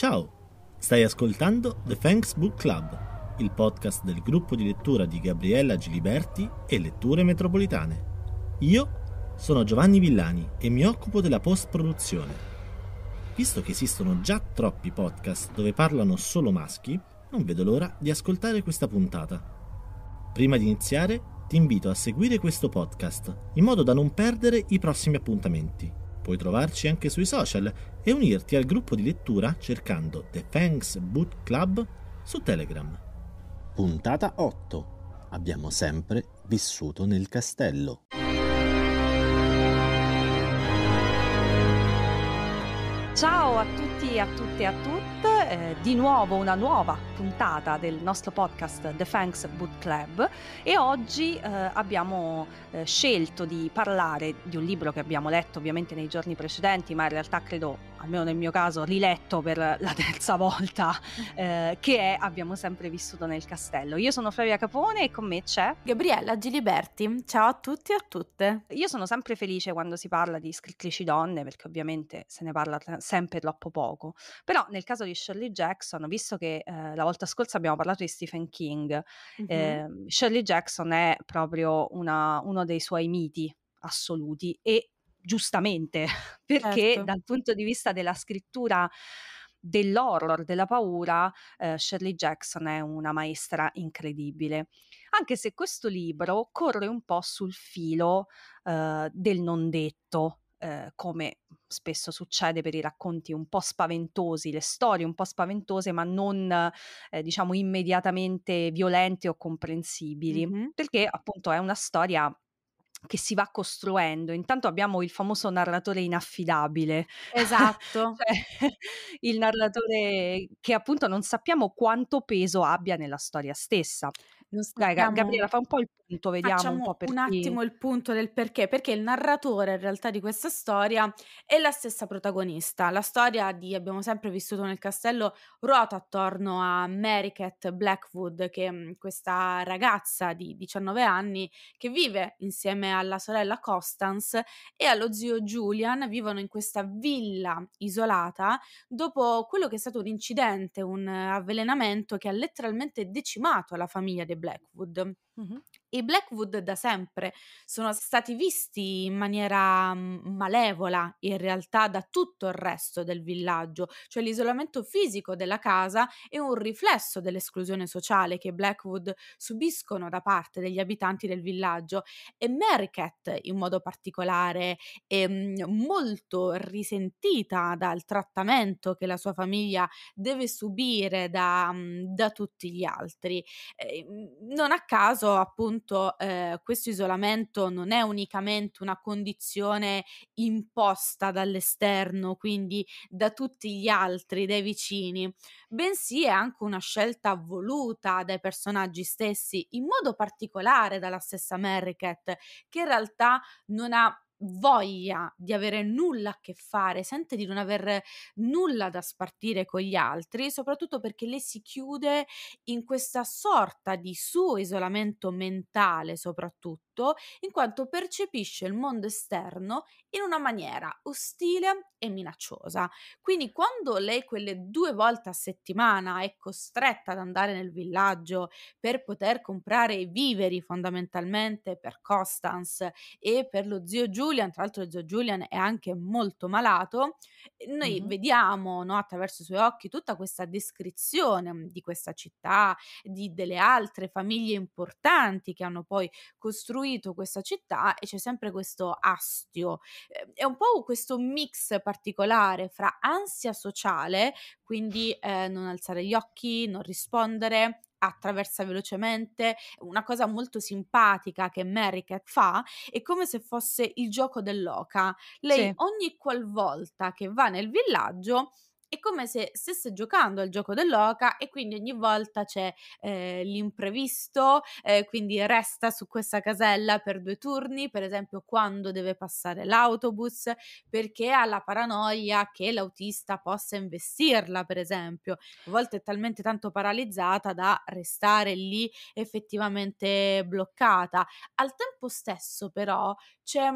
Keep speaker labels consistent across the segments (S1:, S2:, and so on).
S1: Ciao, stai ascoltando The Thanks Book Club, il podcast del gruppo di lettura di Gabriella Giliberti e Letture Metropolitane. Io sono Giovanni Villani e mi occupo della post-produzione. Visto che esistono già troppi podcast dove parlano solo maschi, non vedo l'ora di ascoltare questa puntata. Prima di iniziare, ti invito a seguire questo podcast in modo da non perdere i prossimi appuntamenti Puoi trovarci anche sui social e unirti al gruppo di lettura cercando The Thanks Boot Club su Telegram. Puntata 8. Abbiamo sempre vissuto nel castello.
S2: Ciao a tutti e a tutte e a tutti eh, di nuovo una nuova puntata del nostro podcast The Thanks Boot Club e oggi eh, abbiamo eh, scelto di parlare di un libro che abbiamo letto ovviamente nei giorni precedenti, ma in realtà credo almeno nel mio caso, riletto per la terza volta, eh, che è Abbiamo sempre vissuto nel castello. Io sono Flavia Capone e con me c'è Gabriella Giliberti. Ciao a tutti e a tutte. Io sono sempre felice quando si parla di scrittrici donne, perché ovviamente se ne parla sempre troppo poco. Però nel caso di Shirley Jackson, visto che eh, la volta scorsa abbiamo parlato di Stephen King, mm-hmm. eh, Shirley Jackson è proprio una, uno dei suoi miti assoluti e giustamente, perché certo. dal punto di vista della scrittura dell'horror, della paura, eh, Shirley Jackson è una maestra incredibile. Anche se questo libro corre un po' sul filo eh, del non detto, eh, come spesso succede per i racconti un po' spaventosi, le storie un po' spaventose, ma non eh, diciamo immediatamente violente o comprensibili, mm-hmm. perché appunto è una storia che si va costruendo. Intanto abbiamo il famoso narratore inaffidabile. Esatto. cioè, il narratore che appunto non sappiamo quanto peso abbia nella storia stessa. Non sappiamo... Dai, Gabriela, fa un po' il punto, vediamo Facciamo un po' perché. un attimo il
S1: punto del perché, perché il narratore in realtà di questa storia è la stessa protagonista. La storia di Abbiamo sempre vissuto nel castello ruota attorno a Mary Cat Blackwood, che è mhmm, questa ragazza di 19 anni che vive insieme alla sorella Constance e allo zio Julian, vivono in questa villa isolata dopo quello che è stato un incidente, un avvelenamento che ha letteralmente decimato la famiglia dei Blackwood. Mm-hmm. I Blackwood da sempre sono stati visti in maniera mhmm, malevola in realtà da tutto il resto del villaggio, cioè l'isolamento fisico della casa è un riflesso dell'esclusione sociale che i Blackwood subiscono da parte degli abitanti del villaggio e Mary in modo particolare è mhmm, molto risentita dal trattamento che la sua famiglia deve subire da, mhmm, da tutti gli altri. Ehm, non a caso appunto appunto eh, questo isolamento non è unicamente una condizione imposta dall'esterno, quindi da tutti gli altri, dai vicini, bensì è anche una scelta voluta dai personaggi stessi, in modo particolare dalla stessa Merrickett, che in realtà non ha voglia di avere nulla a che fare, sente di non aver nulla da spartire con gli altri, soprattutto perché lei si chiude in questa sorta di suo isolamento mentale, soprattutto tutto, in quanto percepisce il mondo esterno in una maniera ostile e minacciosa. Quindi quando lei quelle due volte a settimana è costretta ad andare nel villaggio per poter comprare i viveri fondamentalmente per Constance e per lo zio Julian, tra l'altro lo zio Julian è anche molto malato, noi mm-hmm. vediamo no, attraverso i suoi occhi tutta questa descrizione di questa città, di, delle altre famiglie importanti che hanno poi costruito costruito questa città e c'è sempre questo astio. Ehm, è un po' questo mix particolare fra ansia sociale, quindi eh, non alzare gli occhi, non rispondere, attraversa velocemente, una cosa molto simpatica che Merrick fa è come se fosse il gioco dell'oca. Lei sì. ogni qualvolta che va nel villaggio è come se stesse giocando al gioco dell'oca e quindi ogni volta c'è eh, l'imprevisto, eh, quindi resta su questa casella per due turni, per esempio quando deve passare l'autobus, perché ha la paranoia che l'autista possa investirla, per esempio. A volte è talmente tanto paralizzata da restare lì effettivamente bloccata. Al tempo stesso però c'è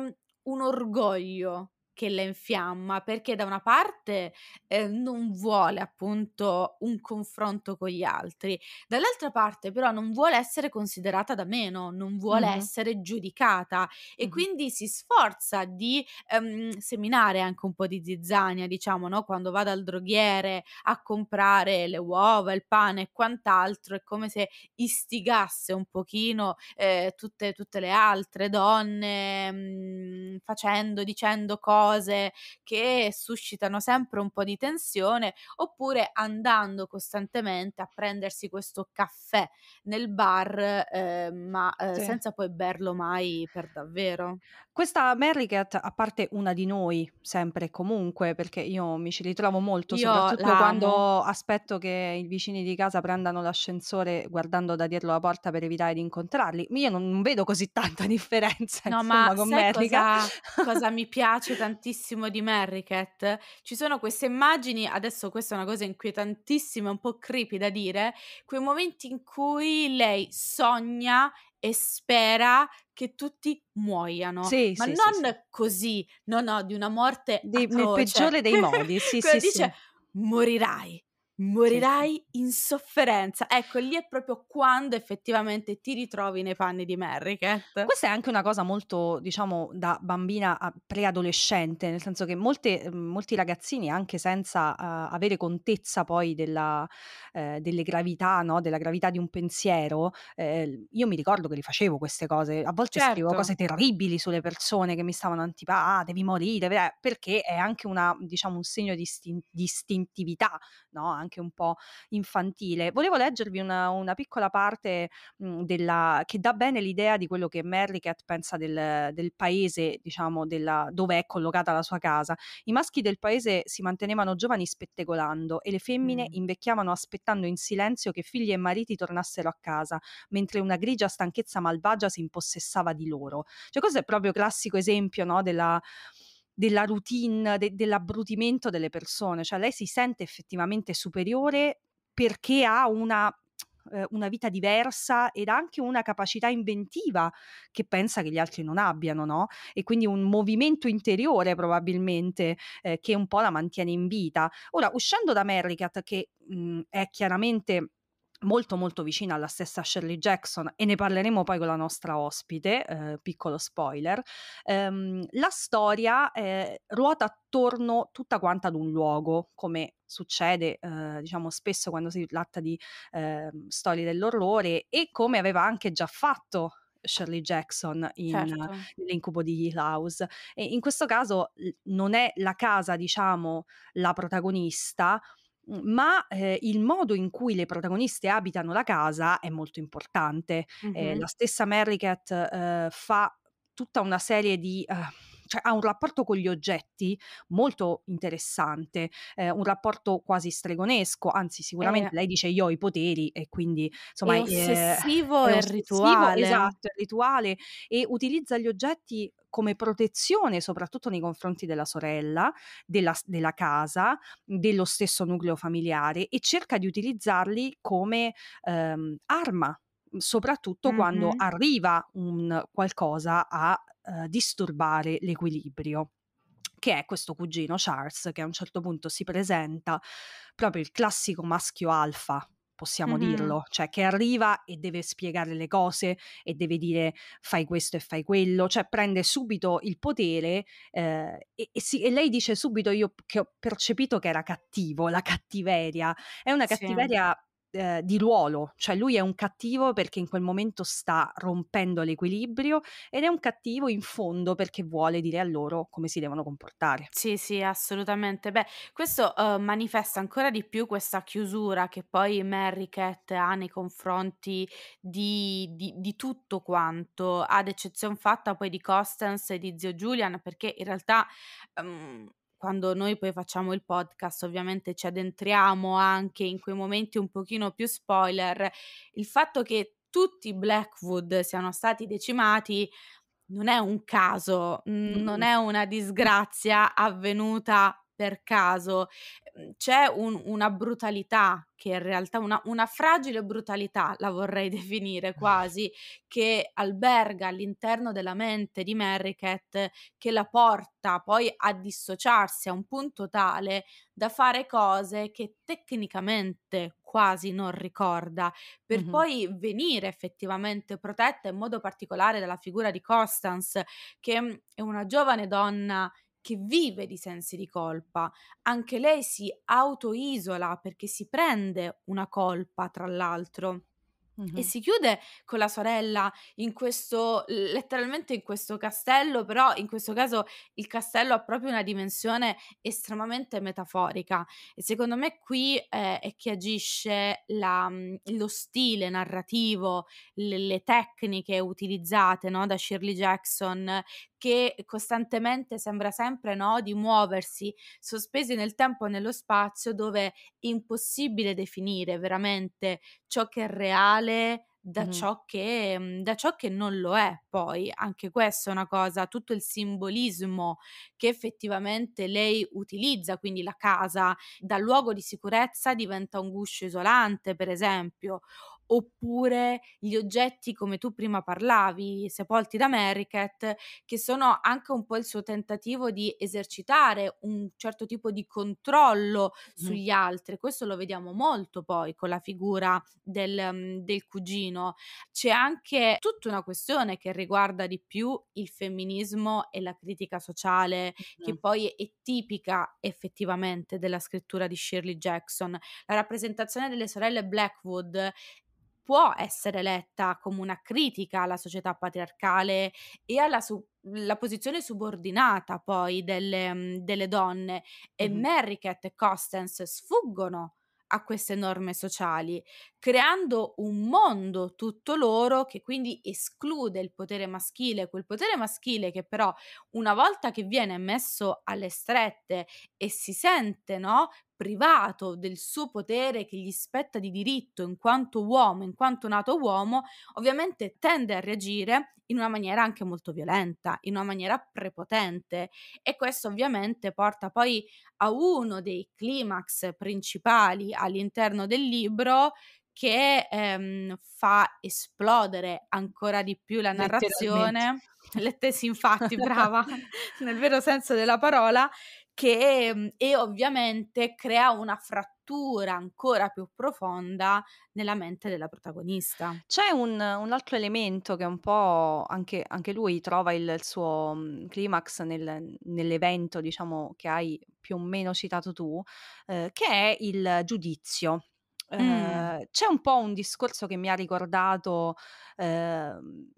S1: un orgoglio che la infiamma perché da una parte eh, non vuole appunto un confronto con gli altri, dall'altra parte però non vuole essere considerata da meno, non vuole mm-hmm. essere giudicata e mm-hmm. quindi si sforza di ehm, seminare anche un po' di zizzania, diciamo, no? quando va dal droghiere a comprare le uova, il pane e quant'altro, è come se istigasse un pochino eh, tutte, tutte, le altre donne mh, mhmm, facendo, dicendo cose cose che suscitano sempre un po' di tensione, oppure andando costantemente a prendersi questo caffè nel bar, eh, ma eh, sì. senza poi berlo mai per davvero.
S2: Questa Mary a parte una di noi, sempre e comunque, perché io mi ci ritrovo molto, io soprattutto l'amo. quando aspetto che i vicini di casa prendano l'ascensore guardando da dietro la porta per evitare di incontrarli. Io non, vedo così tanta differenza no, insomma, ma con Mary cosa,
S1: cosa mi piace tantissimo? tantissimo di Merricket, ci sono queste immagini, adesso questa è una cosa inquietantissima, un po' creepy da dire, quei momenti in cui lei sogna e spera che tutti muoiano, sì, ma sì, non sì, così, no no, di una morte di, nel peggiore dei modi, sì, sì, dice, morirai Certo. morirai sì, sì. in sofferenza. Ecco, lì è proprio quando effettivamente ti ritrovi nei panni di Mary Cat. Questa è anche una cosa molto,
S2: diciamo, da bambina preadolescente, nel senso che molte, molti ragazzini, anche senza uh, avere contezza poi della, uh, delle gravità, no? della gravità di un pensiero, uh, io mi ricordo che li facevo queste cose, a volte certo. scrivo cose terribili sulle persone che mi stavano antipatiche, ah, devi morire, perché è anche una, diciamo, un segno di, di istintività, no? Anche anche un po' infantile. Volevo leggervi una, una piccola parte mh, mhmm, della, che dà bene l'idea di quello che Merricat pensa del, del paese, diciamo, della, dove è collocata la sua casa. I maschi del paese si mantenevano giovani spettegolando e le femmine mm. invecchiavano aspettando in silenzio che figli e mariti tornassero a casa, mentre una grigia stanchezza malvagia si impossessava di loro. Cioè questo è proprio classico esempio no, della della routine, de- dell'abbrutimento delle persone, cioè lei si sente effettivamente superiore perché ha una eh, una vita diversa ed anche una capacità inventiva che pensa che gli altri non abbiano, no? E quindi un movimento interiore probabilmente eh, che un po' la mantiene in vita. Ora, uscendo da Merricat, che mh, è chiaramente molto molto vicina alla stessa Shirley Jackson e ne parleremo poi con la nostra ospite, eh, piccolo spoiler, ehm, la storia eh, ruota attorno tutta quanta ad un luogo, come succede eh, diciamo spesso quando si tratta di ehm, storie dell'orrore e come aveva anche già fatto Shirley Jackson in, certo. nell'incubo di Hill House. E in questo caso non è la casa, diciamo, la protagonista, ma eh, il modo in cui le protagoniste abitano la casa è molto importante. Mm-hmm. Eh, la stessa Mary eh, fa tutta una serie di... Uh, cioè, ha un rapporto con gli oggetti molto interessante, eh, un rapporto quasi stregonesco, anzi eh. sicuramente eh. lei dice io ho i poteri e quindi insomma è eh, ossessivo è, è, è rituale. Esatto, è rituale e utilizza gli oggetti come protezione soprattutto nei confronti della sorella, della, della, casa, dello stesso nucleo familiare e cerca di utilizzarli come ehm, arma Mhmm, soprattutto mm-hmm. quando arriva un qualcosa a eh, disturbare l'equilibrio che è questo cugino Charles che a un certo punto si presenta proprio il classico maschio alfa possiamo mm-hmm. dirlo, cioè che arriva e deve spiegare le cose e deve dire fai questo e fai quello, cioè prende subito il potere eh, e, e, si, e, lei dice subito io che ho percepito che era cattivo, la cattiveria, è una cattiveria sì eh, di ruolo, cioè lui è un cattivo perché in quel momento sta rompendo l'equilibrio ed è un cattivo in fondo perché vuole dire a loro come si devono comportare.
S1: Sì, sì, assolutamente. Beh, questo uh, manifesta ancora di più questa chiusura che poi Mary Cat ha nei confronti di, di, di tutto quanto, ad eccezione fatta poi di Constance e di zio Julian, perché in realtà um, quando noi poi facciamo il podcast ovviamente ci addentriamo anche in quei momenti un pochino più spoiler, il fatto che tutti i Blackwood siano stati decimati non è un caso, mm. non è una disgrazia avvenuta per caso, ehm, c'è un, una brutalità che in realtà una, una, fragile brutalità la vorrei definire quasi che alberga all'interno della mente di Merricket che la porta poi a dissociarsi a un punto tale da fare cose che tecnicamente quasi non ricorda, per mm-hmm. poi venire effettivamente protetta in modo particolare dalla figura di Constance, che è una giovane donna che vive di sensi di colpa. Anche lei si autoisola perché si prende una colpa, tra l'altro. Mm-hmm. E si chiude con la sorella in questo, letteralmente in questo castello, però in questo caso il castello ha proprio una dimensione estremamente metaforica e secondo me qui eh, è che agisce la, mhmm, lo stile narrativo, le, le tecniche utilizzate no, da Shirley Jackson che costantemente sembra sempre no, di muoversi, sospesi nel tempo e nello spazio, dove è impossibile definire veramente ciò che è reale, da, mm. ciò che, mhmm, da, ciò che, non lo è. Poi anche questa è una cosa, tutto il simbolismo che effettivamente lei utilizza, quindi la casa dal luogo di sicurezza diventa un guscio isolante, per esempio, oppure gli oggetti come tu prima parlavi, sepolti da Meriket, che sono anche un po' il suo tentativo di esercitare un certo tipo di controllo mm. sugli altri. Questo lo vediamo molto poi con la figura del, mhmm, del cugino. C'è anche tutta una questione che riguarda di più il femminismo e la critica sociale, mm. che poi è tipica effettivamente della scrittura di Shirley Jackson. La rappresentazione delle sorelle Blackwood può essere letta come una critica alla società patriarcale e alla su- posizione subordinata poi delle, mm, delle donne. E mm-hmm. Merrickett e Costance sfuggono a queste norme sociali creando un mondo tutto loro che quindi esclude il potere maschile, quel potere maschile che però una volta che viene messo alle strette e si sente, no, privato del suo potere che gli spetta di diritto in quanto uomo, in quanto nato uomo, ovviamente tende a reagire in una maniera anche molto violenta, in una maniera prepotente e questo ovviamente porta poi a uno dei climax principali all'interno del libro che ehm, fa esplodere ancora di più la narrazione, le tesi infatti, brava, nel vero senso della parola, che ehm, e ovviamente crea una frattura ancora più profonda nella mente della protagonista.
S2: C'è un, un altro elemento che un po' anche, anche lui trova il, il suo mhmm, climax nel, nell'evento, diciamo, che hai più o meno citato tu, eh, che è il giudizio Mh. Ehm, c'è un po' un discorso che mi ha ricordato, ehm,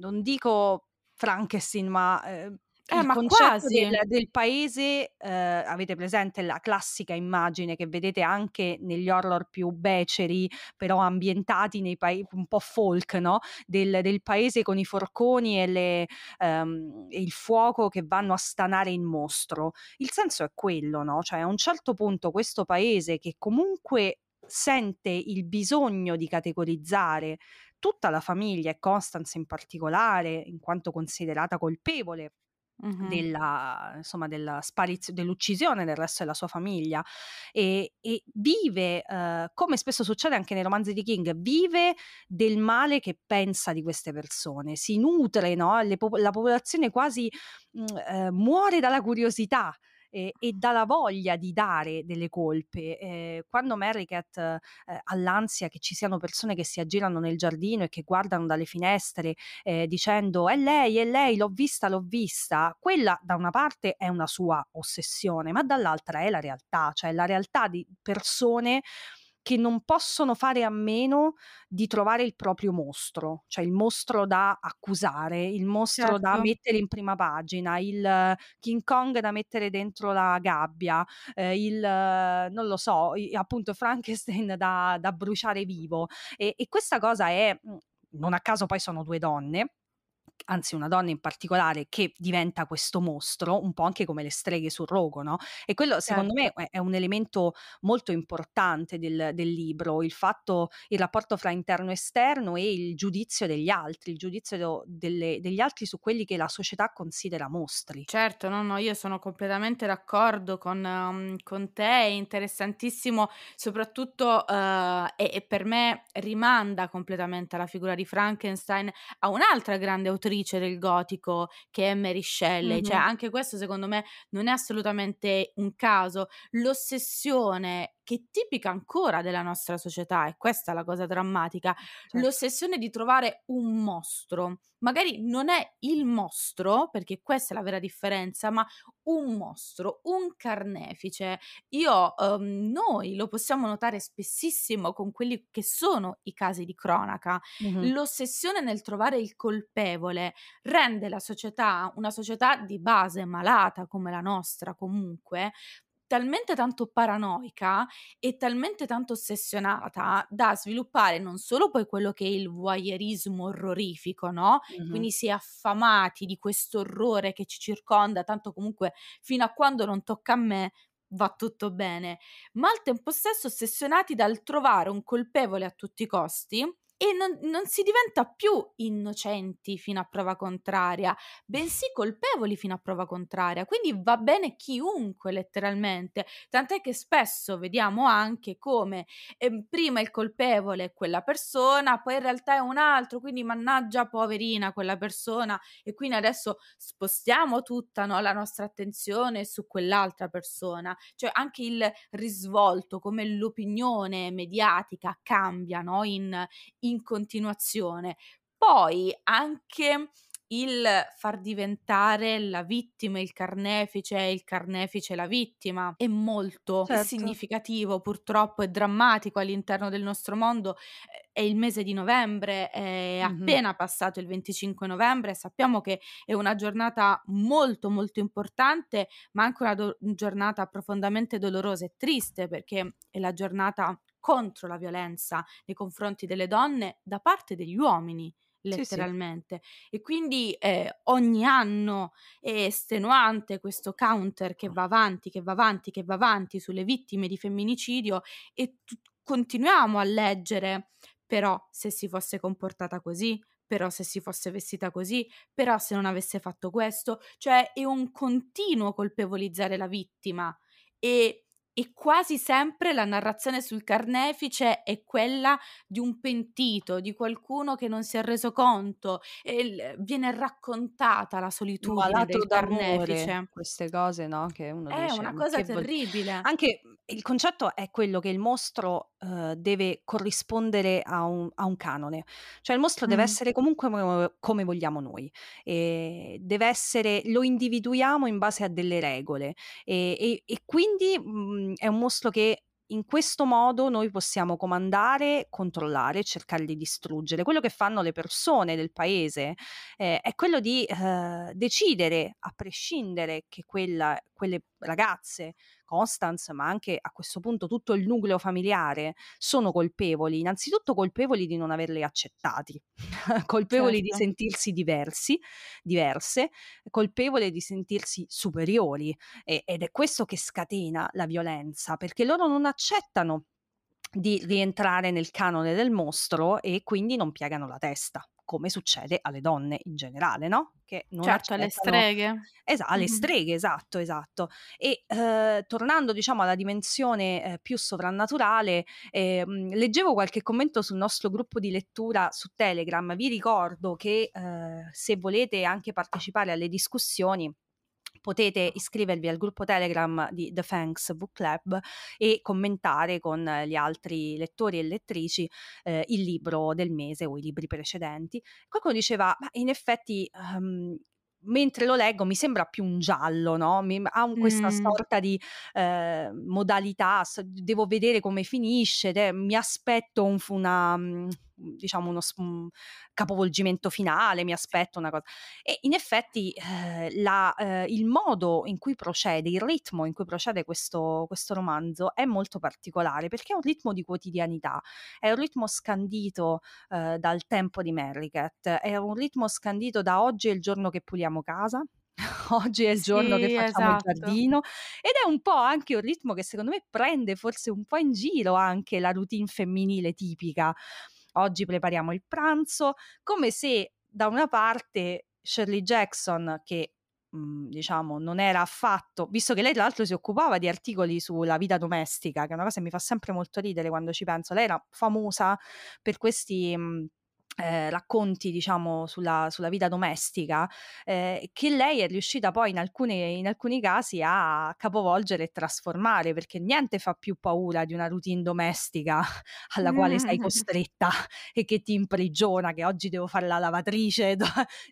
S2: non dico Frankenstein, ma, ehm, Eh, il ma concetto del del paese, ehm, avete presente la classica immagine che vedete anche negli horror più beceri, però ambientati nei pae un po' folk, no, del del paese con i forconi e le ehm, e il fuoco che vanno a stanare il mostro. Il senso è quello, no, cioè a un certo punto questo paese che comunque sente il bisogno di categorizzare tutta la famiglia e Constance in particolare, in quanto considerata colpevole Mm-hmm. Della, insomma, della spariz- dell'uccisione del resto della sua famiglia e, e vive, eh, come spesso succede anche nei romanzi di King, vive del male che pensa di queste persone, si nutre, no? pop- la popolazione quasi mh, mm, eh, muore dalla curiosità eh, e dalla voglia di dare delle colpe. Eh, quando Merricat eh, ha l'ansia che ci siano persone che si aggirano nel giardino e che guardano dalle finestre eh, dicendo è lei, è lei, l'ho vista, l'ho vista, quella da una parte è una sua ossessione, ma dall'altra è la realtà, cioè la realtà di persone che non possono fare a meno di trovare il proprio mostro, cioè il mostro da accusare, il mostro certo. da mettere in prima pagina, il King Kong da mettere dentro la gabbia, eh, il non lo so, appunto Frankenstein da, da bruciare vivo. E, e questa cosa è, mm, non a caso poi sono due donne anzi una donna in particolare, che diventa questo mostro, un po' anche come le streghe sul rogo, no? E quello secondo certo. me è un elemento molto importante del, del, libro, il fatto, il rapporto fra interno e esterno e il giudizio degli altri, il giudizio delle, degli altri su quelli che la società
S1: considera mostri. Certo, no, no, io sono completamente d'accordo con, um, con te, è interessantissimo, soprattutto uh, e, e per me rimanda completamente alla figura di Frankenstein, a un'altra grande autorità autrice del gotico che è Mary Shelley, mm-hmm. cioè anche questo secondo me non è assolutamente un caso, l'ossessione che è tipica ancora della nostra società, e questa è la cosa drammatica, certo. l'ossessione di trovare un mostro, magari non è il mostro, perché questa è la vera differenza, ma un mostro, un carnefice. Io, um, noi lo possiamo notare spessissimo con quelli che sono i casi di cronaca. Mm-hmm. L'ossessione nel trovare il colpevole rende la società una società di base malata come la nostra comunque, talmente tanto paranoica e talmente tanto ossessionata da sviluppare non solo poi quello che è il voyeurismo orrorifico, no? Mm-hmm. Quindi si è affamati di questo orrore che ci circonda, tanto comunque fino a quando non tocca a me va tutto bene, ma al tempo stesso ossessionati dal trovare un colpevole a tutti i costi e non, non, si diventa più innocenti fino a prova contraria, bensì colpevoli fino a prova contraria. Quindi va bene chiunque letteralmente, tant'è che spesso vediamo anche come eh, prima il colpevole è quella persona, poi in realtà è un altro, quindi mannaggia poverina quella persona e quindi adesso spostiamo tutta no, la nostra attenzione su quell'altra persona, cioè anche il risvolto, come l'opinione mediatica cambia no, in, in continuazione. Poi anche il far diventare la vittima il carnefice e il carnefice la vittima è molto certo. significativo purtroppo è drammatico all'interno del nostro mondo è il mese di novembre è mm-hmm. appena passato il 25 novembre sappiamo che è una giornata molto molto importante ma anche una do- giornata profondamente dolorosa e triste perché è la giornata contro la violenza nei confronti delle donne da parte degli uomini letteralmente. Sì, sì. E quindi eh, ogni anno è estenuante questo counter che va avanti, che va avanti, che va avanti sulle vittime di femminicidio e t- continuiamo a leggere, però se si fosse comportata così, però se si fosse vestita così, però se non avesse fatto questo, cioè è un continuo colpevolizzare la vittima e e quasi sempre la narrazione sul carnefice è quella di un pentito, di qualcuno che non si è reso conto e viene raccontata la solitudine Malato del carnefice.
S2: Queste cose, no? Che uno è dice, una cosa terribile. Vol- Anche il concetto è quello che il mostro uh, deve corrispondere a un, a un, canone, cioè il mostro mm. deve essere comunque come vogliamo noi, e deve essere, lo individuiamo in base a delle regole e, e, e quindi... Mh, mm, Ehm, è un mostro che in questo modo noi possiamo comandare, controllare, cercare di distruggere. Quello che fanno le persone del paese eh, è quello di eh, decidere, a prescindere che quella, quelle ragazze Constance, ma anche a questo punto tutto il nucleo familiare, sono colpevoli, innanzitutto colpevoli di non averle accettati, colpevoli certo. di sentirsi diversi, diverse, colpevoli di sentirsi superiori e, ed è questo che scatena la violenza, perché loro non accettano di rientrare nel canone del mostro e quindi non piegano la testa come succede alle donne in generale, no? Che non certo, alle streghe. Esatto, alle mm-hmm. streghe, esatto, esatto. E eh, tornando, diciamo, alla dimensione eh, più sovrannaturale, eh, leggevo qualche commento sul nostro gruppo di lettura su Telegram. Vi ricordo che eh, se volete anche partecipare alle discussioni, potete iscrivervi al gruppo Telegram di The Thanks Book Club e commentare con gli altri lettori e lettrici eh, il libro del mese o i libri precedenti. Qualcuno diceva, ma in effetti um, mentre lo leggo mi sembra più un giallo, no? Mi, ha un, questa mm. sorta di eh, modalità, devo vedere come finisce, de, mi aspetto un, una, mhmm, Mhmm, diciamo uno un mhmm, capovolgimento finale, mi aspetto una cosa. E in effetti eh, la, eh, il modo in cui procede, il ritmo in cui procede questo, questo, romanzo è molto particolare perché è un ritmo di quotidianità, è un ritmo scandito eh, dal tempo di Merricket, è un ritmo scandito da oggi è il giorno che puliamo casa, oggi è il giorno sì, che facciamo esatto. il giardino ed è un po' anche un ritmo che secondo me prende forse un po' in giro anche la routine femminile tipica oggi prepariamo il pranzo, come se da una parte Shirley Jackson, che mhmm, diciamo non era affatto, visto che lei tra l'altro si occupava di articoli sulla vita domestica, che è una cosa che mi fa sempre molto ridere quando ci penso, lei era famosa per questi mhmm, eh, racconti diciamo sulla, sulla vita domestica eh, che lei è riuscita poi in alcuni, in alcuni casi a capovolgere e trasformare perché niente fa più paura di una routine domestica alla quale sei mm. costretta e che ti imprigiona che oggi devo fare la lavatrice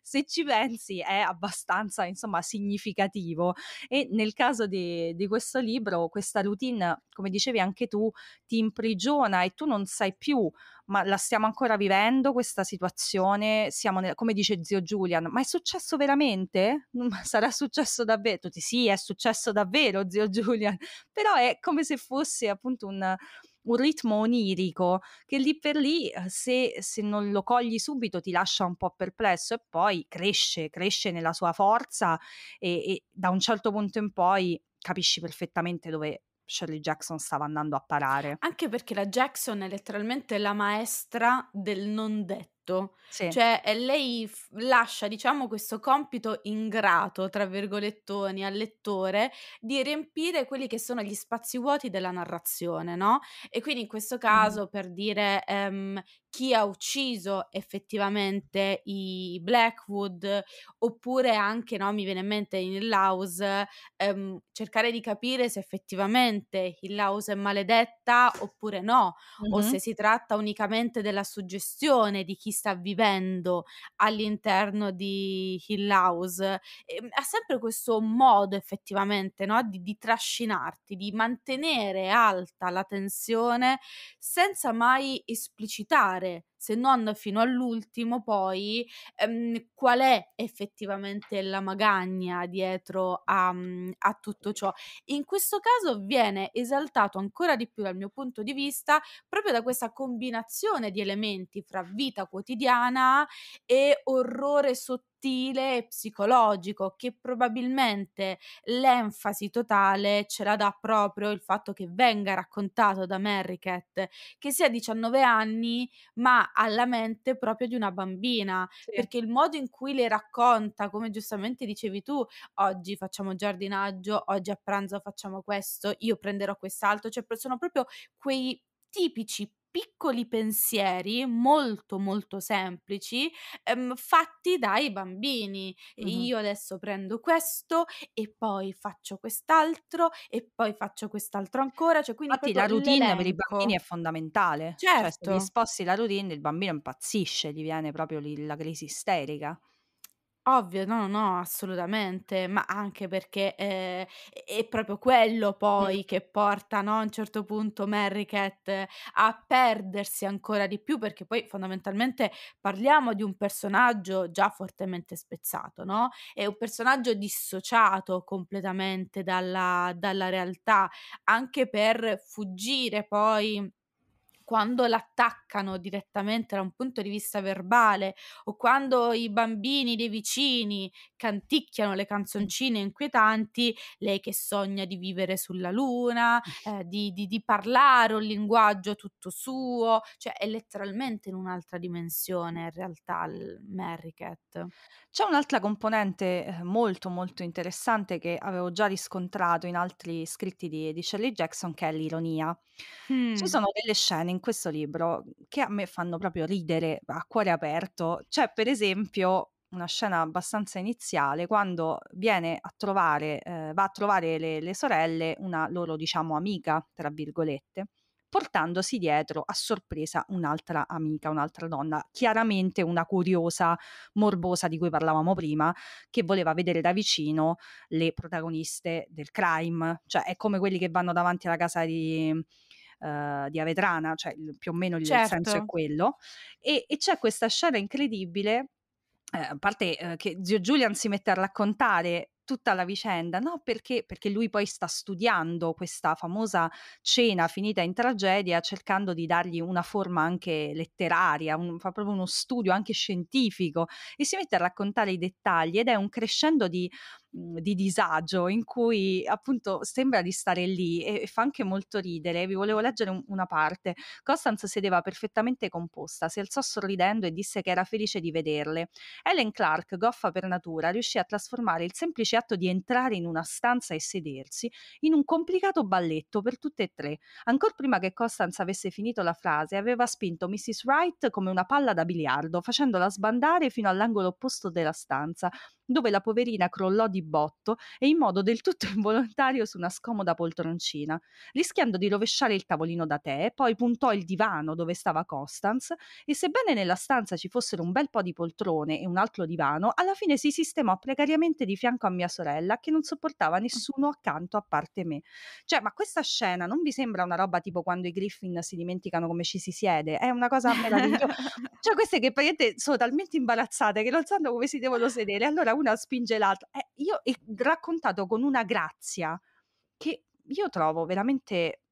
S2: se ci pensi è abbastanza insomma significativo e nel caso di, di questo libro questa routine come dicevi anche tu ti imprigiona e tu non sai più ma la stiamo ancora vivendo questa situazione? Nel, come dice zio Julian, ma è successo veramente? Sarà successo davvero? Tutti sì, è successo davvero, zio Julian, però è come se fosse appunto un un ritmo onirico che lì per lì, eh, se, se, non lo cogli subito, ti lascia un po' perplesso e poi cresce, cresce nella sua forza e, e da un certo punto in poi capisci perfettamente dove, Shirley Jackson stava
S1: andando a parare. Anche perché la Jackson è letteralmente la maestra del non detto tutto. Sì. Cioè, lei f- lascia, diciamo, questo compito ingrato, tra virgolettoni, al lettore di riempire quelli che sono gli spazi vuoti della narrazione, no? E quindi in questo caso, per dire um, chi ha ucciso effettivamente i Blackwood, oppure anche, no, mi viene in mente in Hill House, um, cercare di capire se effettivamente Hill House è maledetta oppure no, mm-hmm. o se si tratta unicamente della suggestione di chi sta vivendo all'interno di Hill House e, ehm, ha sempre questo modo effettivamente no? di, di trascinarti, di mantenere alta la tensione senza mai esplicitare se non fino all'ultimo poi ehm, qual è effettivamente la magagna dietro a, mhmm, a, tutto ciò. In questo caso viene esaltato ancora di più dal mio punto di vista proprio da questa combinazione di elementi fra vita quotidiana e orrore sotto sottile e psicologico che probabilmente l'enfasi totale ce la dà proprio il fatto che venga raccontato da Merricket che sia 19 anni ma alla mente proprio di una bambina sì. perché il modo in cui le racconta come giustamente dicevi tu oggi facciamo giardinaggio oggi a pranzo facciamo questo io prenderò quest'altro cioè sono proprio quei tipici piccoli pensieri molto molto semplici ehm, fatti dai bambini. Mm-hmm. Io adesso prendo questo e poi faccio quest'altro e poi faccio quest'altro ancora. Cioè, quindi Infatti la routine per i bambini è
S2: fondamentale. Certo. Cioè, se gli certo. sposti la routine il bambino impazzisce, gli viene proprio la crisi isterica.
S1: Ovvio, no, no, assolutamente, ma anche perché eh, è proprio quello poi che porta no, a un certo punto Merricket eh, a perdersi ancora di più, perché poi fondamentalmente parliamo di un personaggio già fortemente spezzato, no? È un personaggio dissociato completamente dalla, dalla realtà, anche per fuggire poi quando l'attaccano direttamente da un punto di vista verbale o quando i bambini dei vicini canticchiano le canzoncine inquietanti, lei che sogna di vivere sulla luna, eh, di, di, di, parlare un linguaggio tutto suo, cioè è letteralmente in un'altra dimensione in realtà il Marriott.
S2: C'è un'altra componente eh, molto molto interessante che avevo già riscontrato in altri scritti di, di Shirley Jackson che è l'ironia. Mm. Ci sono delle scene in questo libro che a me fanno proprio ridere a cuore aperto, cioè per esempio una scena abbastanza iniziale quando viene a trovare, eh, va a trovare le, le sorelle, una loro diciamo amica, tra virgolette, portandosi dietro a sorpresa un'altra amica, un'altra donna, chiaramente una curiosa, morbosa di cui parlavamo prima, che voleva vedere da vicino le protagoniste del crime, cioè è come quelli che vanno davanti alla casa di, Uh, di Avetrana, cioè più o meno il certo. senso è certo. quello. E, e, c'è questa scena incredibile eh, a parte eh, che zio Julian si mette a raccontare tutta la vicenda, no? Perché, perché lui poi sta studiando questa famosa cena finita in tragedia, cercando di dargli una forma anche letteraria, un, fa proprio uno studio anche scientifico e si mette a raccontare i dettagli ed è un crescendo di Mhmm, di disagio in cui appunto sembra di stare lì e, e fa anche molto ridere. Vi volevo leggere un, una parte. Constance sedeva perfettamente composta, si alzò sorridendo e disse che era felice di vederle. Ellen Clark, goffa per natura, riuscì a trasformare il semplice atto di entrare in una stanza e sedersi in un complicato balletto per tutte e tre. Ancora prima che Constance avesse finito la frase, aveva spinto Mrs. Wright come una palla da biliardo, facendola sbandare fino all'angolo opposto della stanza, dove la poverina crollò di botto e in modo del tutto involontario su una scomoda poltroncina, rischiando di rovesciare il tavolino da tè, poi puntò il divano dove stava Constance e sebbene nella stanza ci fossero un bel po' di poltrone e un altro divano, alla fine si sistemò precariamente di fianco a mia sorella che non sopportava mm. nessuno accanto a parte me. Cioè, ma questa scena non vi sembra una roba tipo quando i Griffin si dimenticano come ci si siede? È una cosa meravigliosa. cioè, queste che praticamente sono talmente imbarazzate che non sanno come si devono sedere. Allora una spingelata. Eh, io è raccontato con una grazia che io trovo veramente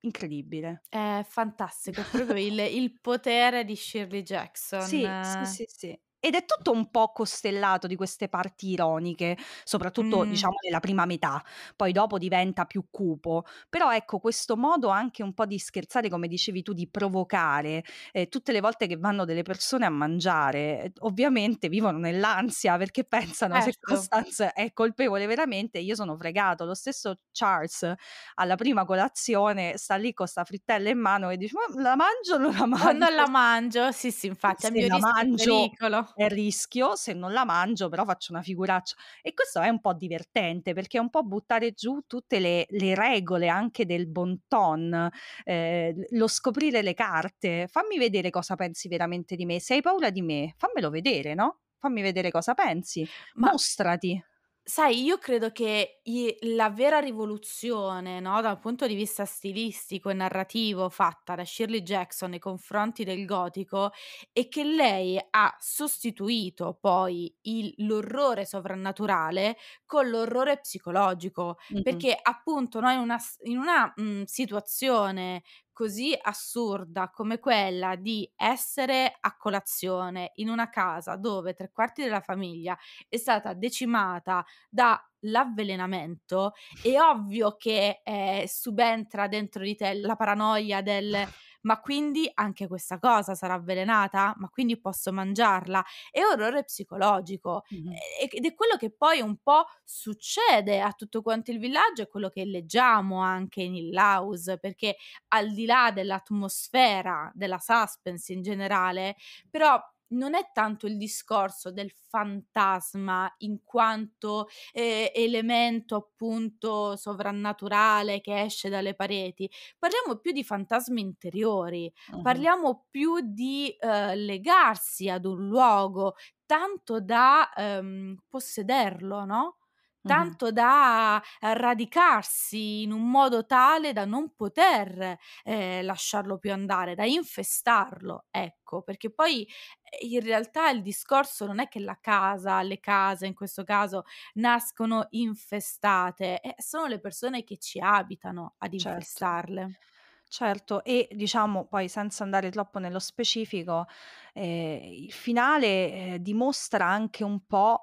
S2: incredibile.
S1: È fantastico, è proprio il, il, potere di Shirley Jackson. Sì, sì, sì, sì
S2: ed è tutto un po' costellato di queste parti ironiche, soprattutto mm. diciamo nella prima metà, poi dopo diventa più cupo, però ecco questo modo anche un po' di scherzare, come dicevi tu, di provocare, eh, tutte le volte che vanno delle persone a mangiare, eh, ovviamente vivono nell'ansia perché pensano certo. se Constance è colpevole veramente, io sono fregato, lo stesso Charles alla prima colazione sta lì con sta frittella in mano e dice ma la mangio o non la mangio? Ma non la mangio, sì sì infatti, è a mio la mangio, pericolo Esatto. è rischio, se non la mangio però faccio una figuraccia. E questo è un po' divertente perché è un po' buttare giù tutte le, le regole anche del bon ton, eh, lo scoprire le carte, fammi vedere cosa pensi veramente di me, se hai paura di me, fammelo vedere, no? Fammi vedere cosa pensi, Ma... mostrati. Sai,
S1: io credo che i la vera rivoluzione, no, dal punto di vista stilistico e narrativo fatta da Shirley Jackson nei confronti del gotico è che lei ha sostituito poi il l'orrore sovrannaturale con l'orrore psicologico, Mh-mh. perché appunto noi una in una, mhmm, situazione così assurda come quella di essere a colazione in una casa dove tre quarti della famiglia è stata decimata dall'avvelenamento, è ovvio che eh, subentra dentro di te la paranoia del ah ma quindi anche questa cosa sarà avvelenata, ma quindi posso mangiarla. È orrore psicologico mm-hmm. ed è quello che poi un po' succede a tutto quanto il villaggio, è quello che leggiamo anche in Hill House, perché al di là dell'atmosfera, della suspense in generale, però non è tanto il discorso del fantasma in quanto eh, elemento appunto sovrannaturale che esce dalle pareti, parliamo più di fantasmi interiori, uh-huh. parliamo più di eh, legarsi ad un luogo tanto da ehm, possederlo, no? tanto da eh, radicarsi in un modo tale da non poter eh, lasciarlo più andare, da infestarlo, ecco, perché poi eh, in realtà il discorso non è che la casa, le case in questo caso, nascono infestate, eh, sono le persone che ci abitano ad certo. infestarle. Certo.
S2: Certo, e diciamo poi senza andare troppo nello specifico, eh, il finale eh, dimostra anche un po'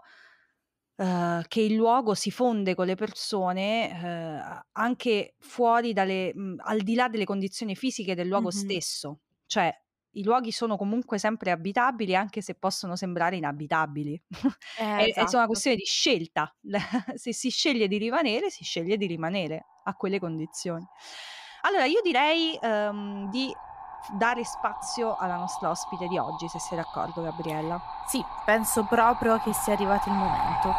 S2: Eh, che il luogo si fonde con le persone, ehm, anche fuori dalle mhmm, al di là delle condizioni fisiche del luogo Mh-mh. stesso. Cioè, i luoghi sono comunque sempre abitabili, anche se possono sembrare inabitabili.
S1: Eh, È è una esatto.
S2: questione di scelta. Se si sceglie di rimanere, si sceglie di rimanere a quelle condizioni. Allora io direi, ehm, di dare spazio alla nostra ospite di oggi, se sei d'accordo
S1: Gabriella. Sì, penso proprio che sia arrivato il momento.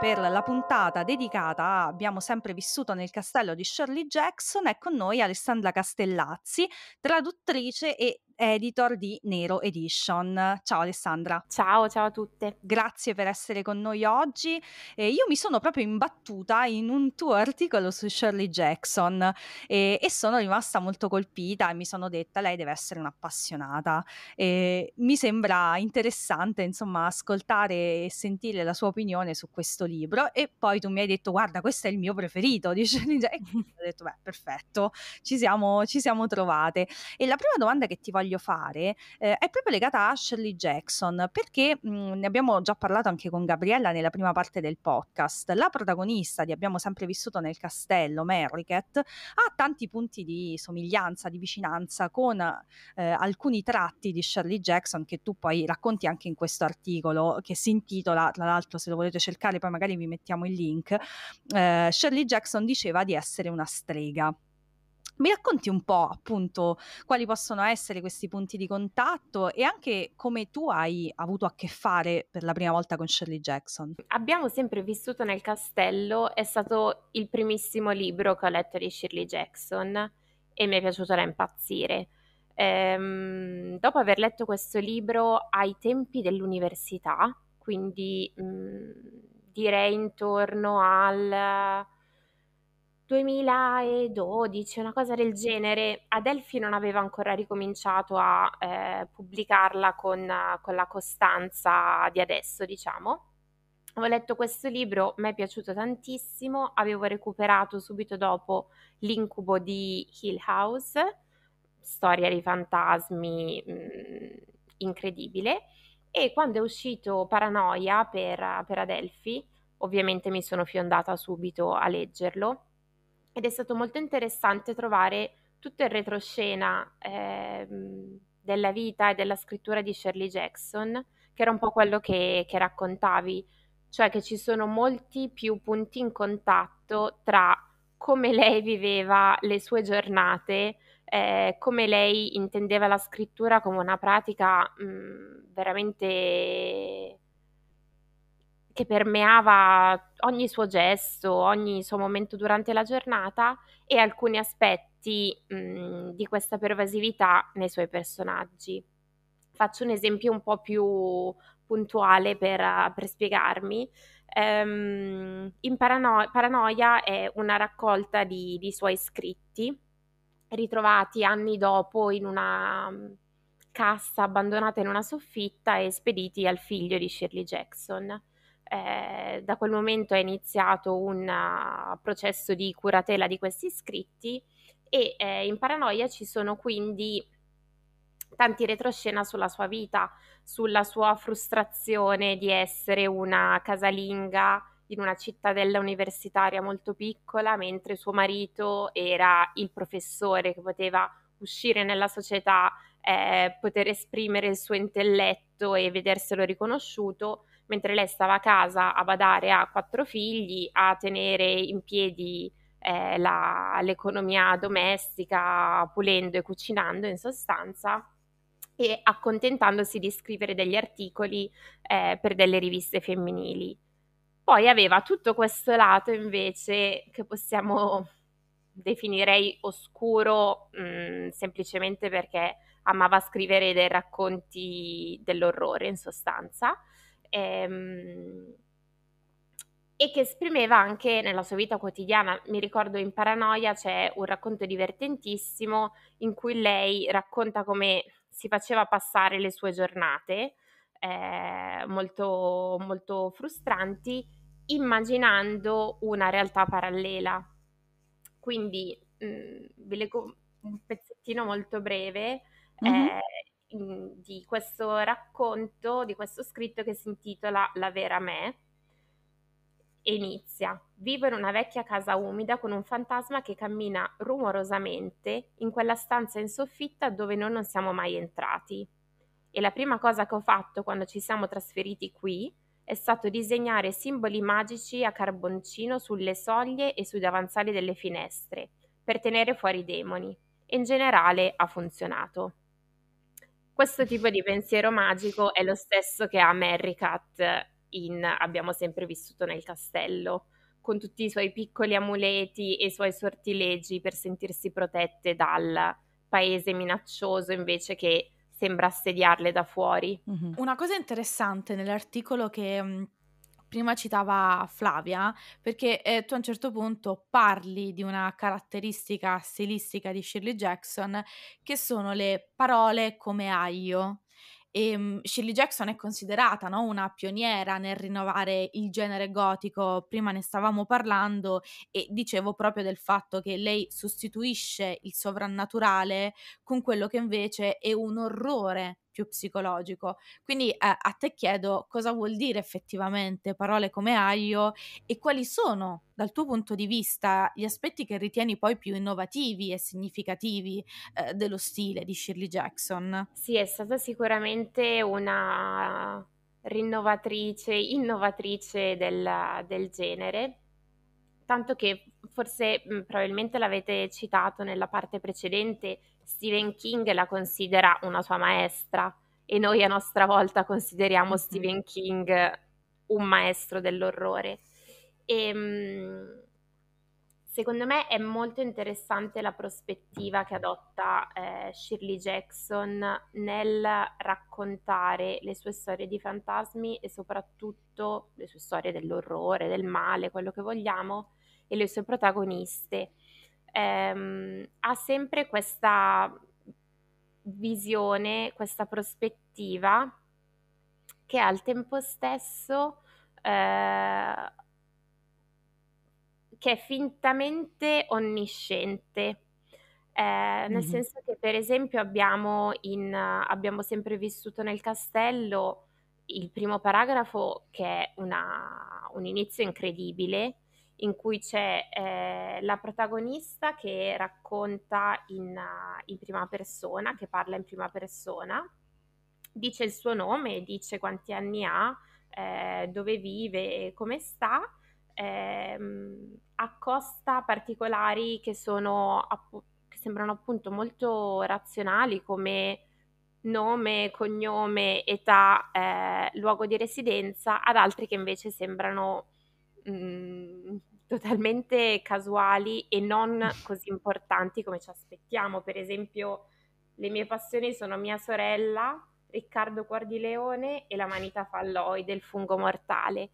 S2: Per la puntata dedicata a Abbiamo sempre vissuto nel castello di Shirley Jackson è con noi Alessandra Castellazzi, traduttrice e editor di Nero Edition. Ciao Alessandra. Ciao, ciao a tutte. Grazie per essere con noi oggi. Eh, io mi sono proprio imbattuta in un tuo articolo su Shirley Jackson eh, e sono rimasta molto colpita e mi sono detta lei deve essere un'appassionata. Eh, mi sembra interessante insomma ascoltare e sentire la sua opinione su questo libro e poi tu mi hai detto guarda questo è il mio preferito di Shirley Jackson. e ho detto beh perfetto ci siamo, ci siamo trovate. E la prima domanda che ti voglio voglio fare eh, è proprio legata a Shirley Jackson, perché mh, mm, ne abbiamo già parlato anche con Gabriella nella prima parte del podcast. La protagonista di Abbiamo sempre vissuto nel castello, Merricket, ha tanti punti di somiglianza, di vicinanza con eh, alcuni tratti di Shirley Jackson che tu poi racconti anche in questo articolo che si intitola, tra l'altro se lo volete cercare poi magari vi mettiamo il link, eh, Shirley Jackson diceva di essere una strega. Mi racconti un po' appunto quali possono essere questi punti di contatto e anche come tu hai avuto a che fare per la prima volta con Shirley Jackson? Abbiamo sempre
S3: vissuto nel castello, è stato il primissimo libro che ho letto di Shirley Jackson e mi è piaciuto da impazzire. Ehm, dopo aver letto questo libro ai tempi dell'università, quindi mh, mhmm, direi intorno al 2012, una cosa del genere, Adelphi non aveva ancora ricominciato a eh, pubblicarla con, con, la costanza di adesso, diciamo. Ho letto questo libro, mi è piaciuto tantissimo, avevo recuperato subito dopo l'incubo di Hill House, storia di fantasmi mh, mm, incredibile, e quando è uscito Paranoia per, per Adelphi, ovviamente mi sono fiondata subito a leggerlo ed è stato molto interessante trovare tutto il retroscena eh, della vita e della scrittura di Shirley Jackson, che era un po' quello che, che raccontavi, cioè che ci sono molti più punti in contatto tra come lei viveva le sue giornate, eh, come lei intendeva la scrittura come una pratica mh, veramente che permeava ogni suo gesto, ogni suo momento durante la giornata e alcuni aspetti mh, di questa pervasività nei suoi personaggi. Faccio un esempio un po' più puntuale per, per spiegarmi. Um, in Parano- Paranoia è una raccolta di, di suoi scritti ritrovati anni dopo in una cassa abbandonata in una soffitta e spediti al figlio di Shirley Jackson eh, da quel momento è iniziato un ah, processo di curatela di questi iscritti e eh, in paranoia ci sono quindi tanti retroscena sulla sua vita, sulla sua frustrazione di essere una casalinga in una cittadella universitaria molto piccola, mentre suo marito era il professore che poteva uscire nella società, eh, poter esprimere il suo intelletto e vederselo riconosciuto mentre lei stava a casa a badare a quattro figli, a tenere in piedi eh, la, l'economia domestica, pulendo e cucinando in sostanza e accontentandosi di scrivere degli articoli eh, per delle riviste femminili. Poi aveva tutto questo lato invece che possiamo definirei oscuro mh, mm, semplicemente perché amava scrivere dei racconti dell'orrore in sostanza ehm, e che esprimeva anche nella sua vita quotidiana. Mi ricordo in Paranoia c'è un racconto divertentissimo in cui lei racconta come si faceva passare le sue giornate eh, molto, molto frustranti immaginando una realtà parallela. Quindi mh, mm, vi leggo un pezzettino molto breve. Mm-hmm. Eh, di questo racconto, di questo scritto che si intitola La vera me e inizia. Vivo in una vecchia casa umida con un fantasma che cammina rumorosamente in quella stanza in soffitta dove noi non siamo mai entrati. E la prima cosa che ho fatto quando ci siamo trasferiti qui è stato disegnare simboli magici a carboncino sulle soglie e sui davanzali delle finestre per tenere fuori i demoni. E in generale ha funzionato. Questo tipo di pensiero magico è lo stesso che ha Mary Cat in Abbiamo sempre vissuto nel castello, con tutti i suoi piccoli amuleti e i suoi sortilegi per sentirsi protette dal paese minaccioso invece che sembra assediarle da fuori.
S1: Una cosa interessante nell'articolo che prima citava Flavia, perché eh, tu a un certo punto parli di una caratteristica stilistica di Shirley Jackson, che sono le parole come aglio. E, ehm, Shirley Jackson è considerata no, una pioniera nel rinnovare il genere gotico, prima ne stavamo parlando e dicevo proprio del fatto che lei sostituisce il sovrannaturale con quello che invece è un orrore più psicologico. Quindi eh, a te chiedo cosa vuol dire effettivamente parole come aglio e quali sono, dal tuo punto di vista, gli aspetti che ritieni poi più innovativi e significativi eh, dello stile di Shirley Jackson. Sì, è stata sicuramente una rinnovatrice,
S3: innovatrice del, del genere tanto che forse mh, probabilmente l'avete citato nella parte precedente, Stephen King la considera una sua maestra e noi a nostra volta consideriamo mm-hmm. Stephen King un maestro dell'orrore. E, ehm, mh, secondo me è molto interessante la prospettiva che adotta eh, Shirley Jackson nel raccontare le sue storie di fantasmi e soprattutto le sue storie dell'orrore, del male, quello che vogliamo, e le sue protagoniste. Ehm, ha sempre questa visione, questa prospettiva che al tempo stesso eh, che è fintamente onnisciente. Eh, nel mm-hmm. senso che, per esempio, abbiamo, in, abbiamo, sempre vissuto nel castello il primo paragrafo, che è una, un inizio incredibile, in cui c'è eh, la protagonista che racconta in, eh, in, prima persona, che parla in prima persona, dice il suo nome, dice quanti anni ha, eh, dove vive, come sta, ehm, accosta particolari che, sono, che sembrano appunto molto razionali come nome, cognome, età, eh, luogo di residenza, ad altri che invece sembrano mm, totalmente casuali e non così importanti come ci aspettiamo. Per esempio, le mie passioni sono mia sorella, Riccardo Cuordileone e la manita falloi del fungo mortale.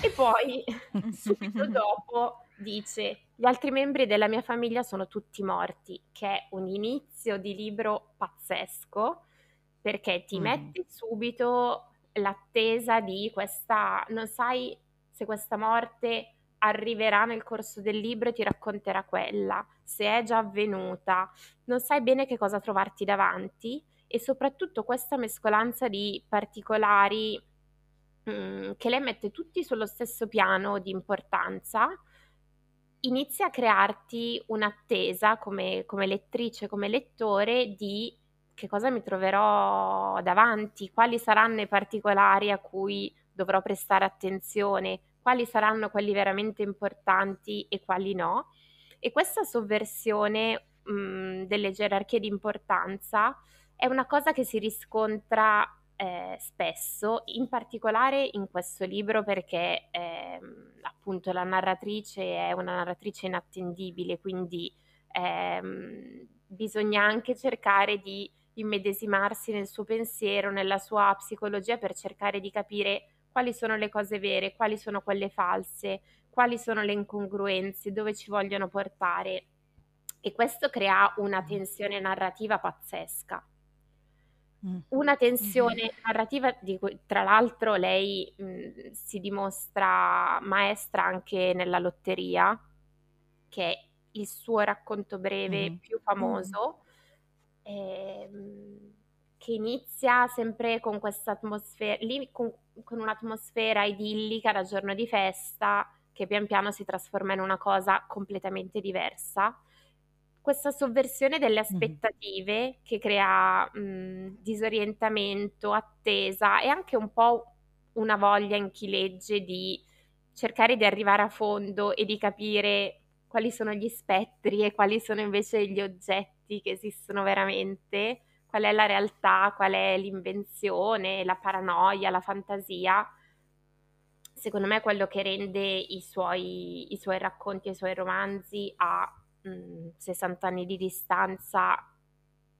S3: E poi, subito dopo, dice: Gli altri membri della mia famiglia sono tutti morti, che è un inizio di libro pazzesco perché ti mm. mette subito l'attesa di questa, non sai se questa morte arriverà nel corso del libro e ti racconterà quella, se è già avvenuta, non sai bene che cosa trovarti davanti e soprattutto questa mescolanza di particolari mm, che lei mette tutti sullo stesso piano di importanza inizia a crearti un'attesa come, come lettrice, come lettore di che cosa mi troverò davanti, quali saranno i particolari a cui dovrò prestare attenzione, quali saranno quelli veramente importanti e quali no. E questa sovversione mh, mhmm, delle gerarchie di importanza è una cosa che si riscontra eh, spesso, in particolare in questo libro perché eh, appunto la narratrice è una narratrice inattendibile, quindi eh, bisogna anche cercare di immedesimarsi nel suo pensiero, nella sua psicologia per cercare di capire quali sono le cose vere, quali sono quelle false, quali sono le incongruenze, dove ci vogliono portare. E questo crea una mm. tensione narrativa pazzesca. Mm. Una mm-hmm. tensione narrativa di cui tra l'altro lei mh, mm, si dimostra maestra anche nella lotteria, che è il suo racconto breve mm. più famoso, mm. ehm, che inizia sempre con questa atmosfera, lì con, con un'atmosfera idillica da giorno di festa che pian piano si trasforma in una cosa completamente diversa. Questa sovversione delle mhm. aspettative mm-hmm. che crea mh, disorientamento, attesa e anche un po' una voglia in chi legge di cercare di arrivare a fondo e di capire quali sono gli spettri e quali sono invece gli oggetti che esistono veramente qual è la realtà, qual è l'invenzione, la paranoia, la fantasia. Secondo me è quello che rende i suoi, i suoi racconti i suoi romanzi a mh, mm, 60 anni di distanza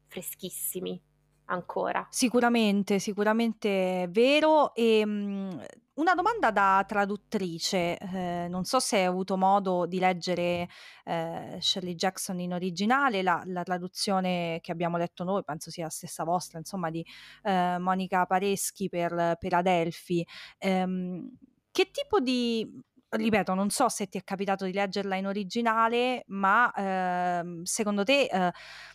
S3: freschissimi
S2: ancora. Sicuramente, sicuramente è vero. E, ehm, mh, una domanda da traduttrice, eh, non so se hai avuto modo di leggere eh, Shirley Jackson in originale, la, la, traduzione che abbiamo letto noi, penso sia la stessa vostra, insomma, di eh, Monica Pareschi per, per Adelphi. Ehm, che tipo di ripeto, non so se ti è capitato di leggerla in originale, ma ehm, secondo te, eh,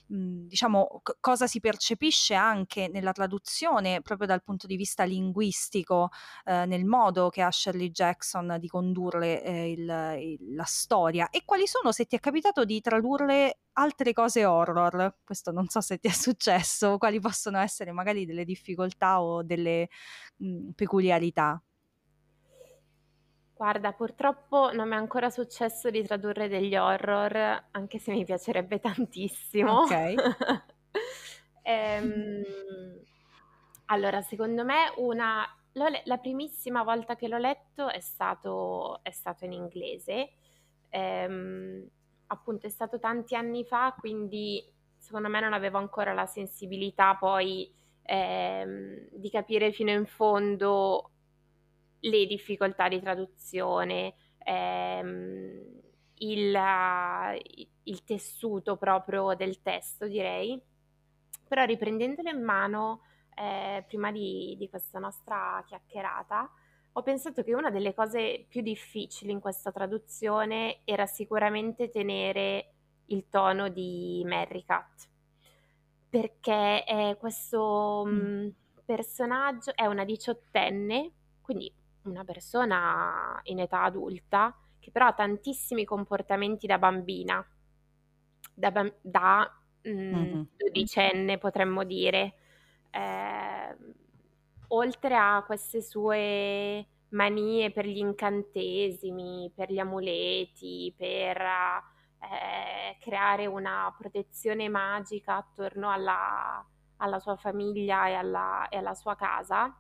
S2: mhmm, diciamo, c- cosa si percepisce anche nella traduzione proprio dal punto di vista linguistico, eh, nel modo che ha Shirley Jackson di condurre eh, il, il, la storia? E quali sono, se ti è capitato di tradurle altre cose horror? Questo non so se ti è successo, quali possono essere magari delle difficoltà o delle mh, mhmm, peculiarità?
S3: Guarda, purtroppo non mi è ancora successo di tradurre degli horror, anche se mi piacerebbe tantissimo. Ok. ehm, allora, secondo me una, la primissima volta che l'ho letto è stato, è stato in inglese, ehm, appunto è stato tanti anni fa, quindi secondo me non avevo ancora la sensibilità poi ehm, di capire fino in fondo le difficoltà di traduzione, ehm, il, il tessuto proprio del testo, direi. Però riprendendolo in mano, eh, prima di, di, questa nostra chiacchierata, ho pensato che una delle cose più difficili in questa traduzione era sicuramente tenere il tono di Merricat, perché questo mm. mm. personaggio è una diciottenne, quindi una persona in età adulta che però ha tantissimi comportamenti da bambina, da, bam- da mm, mh, mm-hmm. dodicenne potremmo dire, eh, oltre a queste sue manie per gli incantesimi, per gli amuleti, per eh, creare una protezione magica attorno alla, alla sua famiglia e alla, e alla sua casa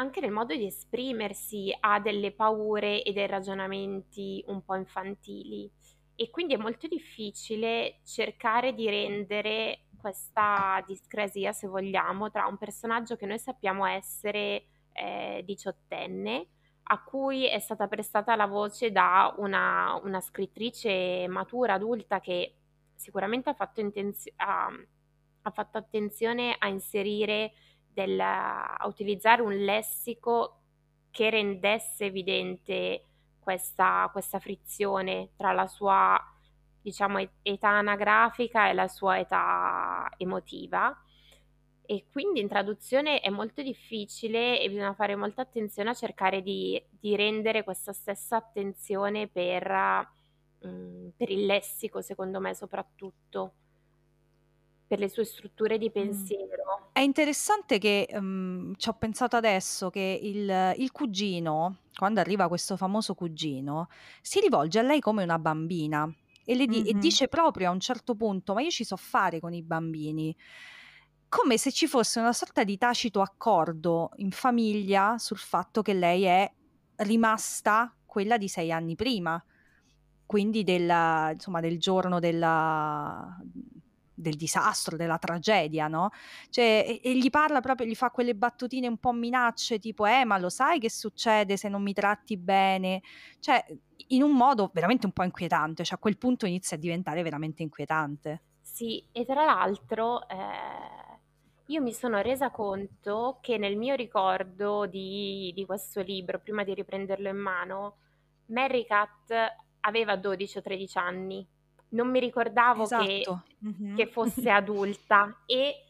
S3: anche nel modo di esprimersi ha delle paure e dei ragionamenti un po' infantili e quindi è molto difficile cercare di rendere questa discresia, se vogliamo, tra un personaggio che noi sappiamo essere eh, diciottenne, a cui è stata prestata la voce da una, una scrittrice matura, adulta, che sicuramente ha fatto, intenz- ha, ha fatto attenzione a inserire del, a utilizzare un lessico che rendesse evidente questa, questa frizione tra la sua diciamo, età anagrafica e la sua età emotiva. E quindi in traduzione è molto difficile e bisogna fare molta attenzione a cercare di, di rendere questa stessa attenzione per, mm, per il lessico, secondo me, soprattutto per le sue strutture di mm. pensiero.
S2: È interessante che um, ci ho pensato adesso che il, il, cugino, quando arriva questo famoso cugino, si rivolge a lei come una bambina e, le di- mm-hmm. e dice proprio a un certo punto, ma io ci so fare con i bambini come se ci fosse una sorta di tacito accordo in famiglia sul fatto che lei è rimasta quella di sei anni prima, quindi della, insomma, del giorno della, del disastro, della tragedia, no? Cioè, e, e, gli parla proprio, gli fa quelle battutine un po' minacce, tipo, eh, ma lo sai che succede se non mi tratti bene? Cioè, in un modo veramente un po' inquietante, cioè a quel punto inizia a diventare veramente inquietante.
S3: Sì, e tra l'altro... Eh io mi sono resa conto che nel mio ricordo di, di, questo libro, prima di riprenderlo in mano, Mary Cat aveva 12 o 13 anni non mi ricordavo esatto. che, mm-hmm. che, fosse adulta e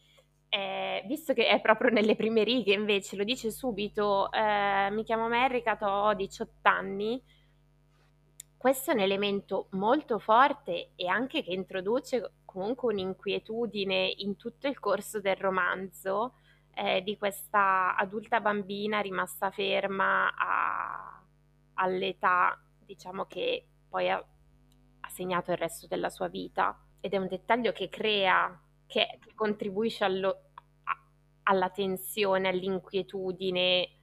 S3: eh, visto che è proprio nelle prime righe invece lo dice subito eh, mi chiamo Merricat, ho 18 anni questo è un elemento molto forte e anche che introduce comunque un'inquietudine in tutto il corso del romanzo eh, di questa adulta bambina rimasta ferma a, all'età diciamo che poi segnato il resto della sua vita ed è un dettaglio che crea, che, che contribuisce allo, a, alla tensione, all'inquietudine,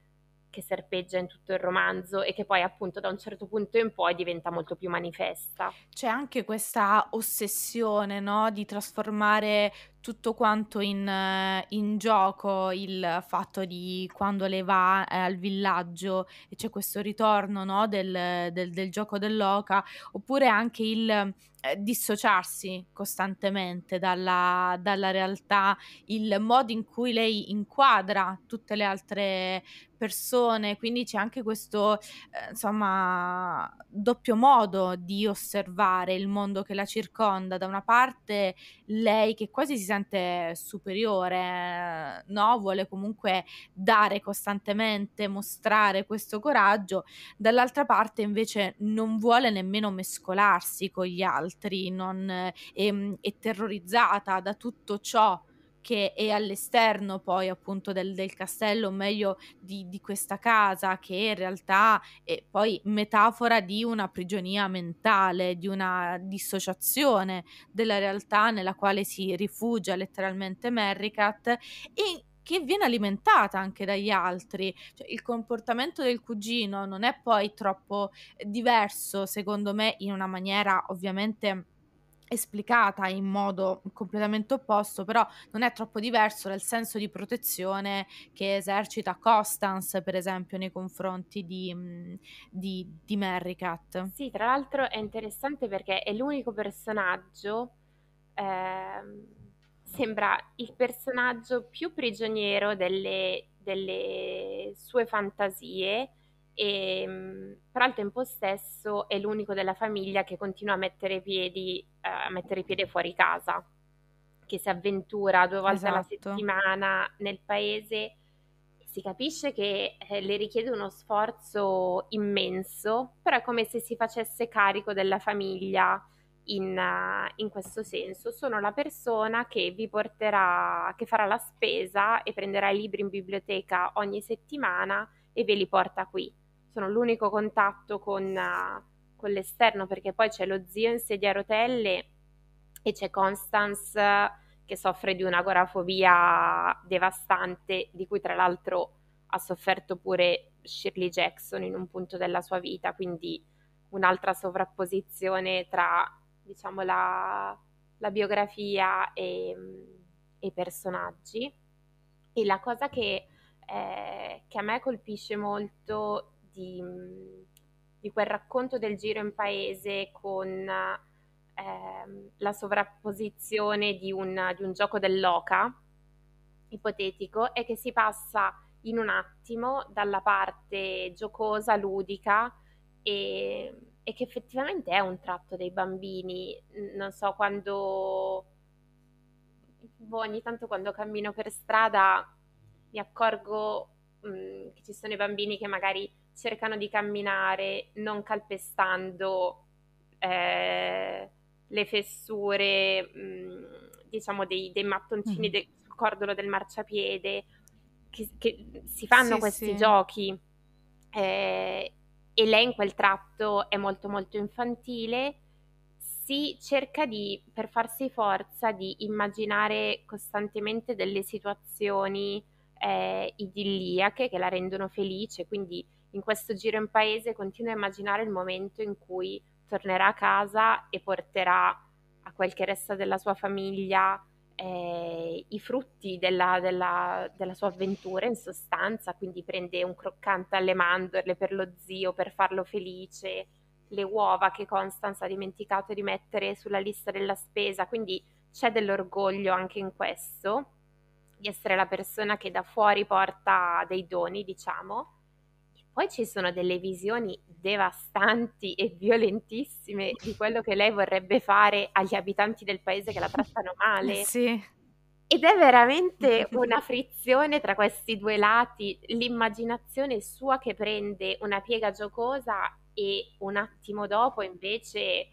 S3: che serpeggia in tutto il romanzo e che poi appunto da un certo punto in poi diventa molto più manifesta.
S1: C'è anche questa ossessione no? di trasformare tutto quanto in, eh, in, gioco il fatto di quando lei va eh, al villaggio e c'è questo ritorno no, del, del, del, gioco dell'oca, oppure anche il eh, dissociarsi costantemente dalla, dalla, realtà, il modo in cui lei inquadra tutte le altre persone, quindi c'è anche questo eh, insomma doppio modo di osservare il mondo che la circonda, da una parte lei che quasi si sente superiore, no? Vuole comunque dare costantemente, mostrare questo coraggio, dall'altra parte invece non vuole nemmeno mescolarsi con gli altri, non, è, ehm, è terrorizzata da tutto ciò che è all'esterno poi appunto del, del castello, o meglio di, di, questa casa, che in realtà è poi metafora di una prigionia mentale, di una dissociazione della realtà nella quale si rifugia letteralmente Merricat. E che viene alimentata anche dagli altri. Cioè, il comportamento del cugino non è poi troppo eh, diverso, secondo me, in una maniera ovviamente esplicata in modo completamente opposto, però non è troppo diverso dal senso di protezione che esercita Constance, per esempio, nei confronti di, mm, di, di Merricat. Sì, tra l'altro è interessante
S3: perché è l'unico personaggio. Eh, sembra il personaggio più prigioniero delle, delle sue fantasie e, ehm, però al tempo stesso è l'unico della famiglia che continua a mettere, piedi, eh, a mettere piede fuori casa, che si avventura due volte esatto. alla settimana nel paese. Si capisce che eh, le richiede uno sforzo immenso, però è come se si facesse carico della famiglia in, eh, in questo senso. Sono la persona che vi porterà, che farà la spesa e prenderà i libri in biblioteca ogni settimana e ve li porta qui sono l'unico contatto con, eh, con l'esterno perché poi c'è lo zio in sedia a rotelle e c'è Constance eh, che soffre di un'agorafobia devastante di cui tra l'altro ha sofferto pure Shirley Jackson in un punto della sua vita, quindi un'altra sovrapposizione tra diciamo, la, la, biografia e i personaggi. E la cosa che, eh, che, a me colpisce molto di, di, quel racconto del giro in paese con eh, la sovrapposizione di un, di un gioco dell'oca ipotetico è che si passa in un attimo dalla parte giocosa, ludica e, e, che effettivamente è un tratto dei bambini. Non so, quando boh, ogni tanto quando cammino per strada mi accorgo mh, che ci sono i bambini che magari cercano di camminare non calpestando eh, le fessure, mh, mm, diciamo, dei, dei mattoncini mm mm-hmm. del cordolo del marciapiede, che, che si fanno sì, questi sì. giochi. Eh, e lei in quel tratto è molto molto infantile, si cerca di, per farsi forza, di immaginare costantemente delle situazioni eh, idilliache che la rendono felice, quindi in questo giro in paese continuo a immaginare il momento in cui tornerà a casa e porterà a quel che resta della sua famiglia eh, i frutti della, della, della, sua avventura in sostanza, quindi prende un croccante alle mandorle per lo zio per farlo felice, le uova che Constance ha dimenticato di mettere sulla lista della spesa, quindi c'è dell'orgoglio anche in questo, di essere la persona che da fuori porta dei doni, diciamo, poi ci sono delle visioni devastanti e violentissime di quello che lei vorrebbe fare agli abitanti del paese che la trattano eh male. Sì. Ed è veramente una frizione tra questi due lati, l'immaginazione sua che prende una piega giocosa e un attimo dopo invece eh,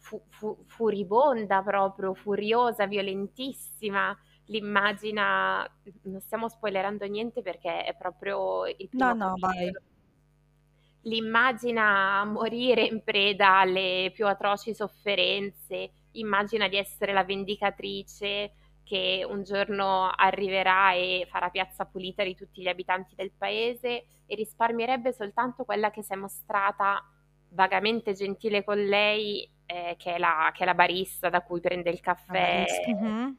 S3: fu, fu, furibonda proprio, furiosa, violentissima l'immagina, non stiamo spoilerando niente perché è proprio
S2: il primo No, no, vai.
S3: L'immagina morire in preda alle più atroci sofferenze, immagina di essere la vendicatrice che un giorno arriverà e farà piazza pulita di tutti gli abitanti del paese e risparmierebbe soltanto quella che si è mostrata vagamente gentile con lei, eh, che, è la, che, è la, barista da cui prende il caffè. Uh-huh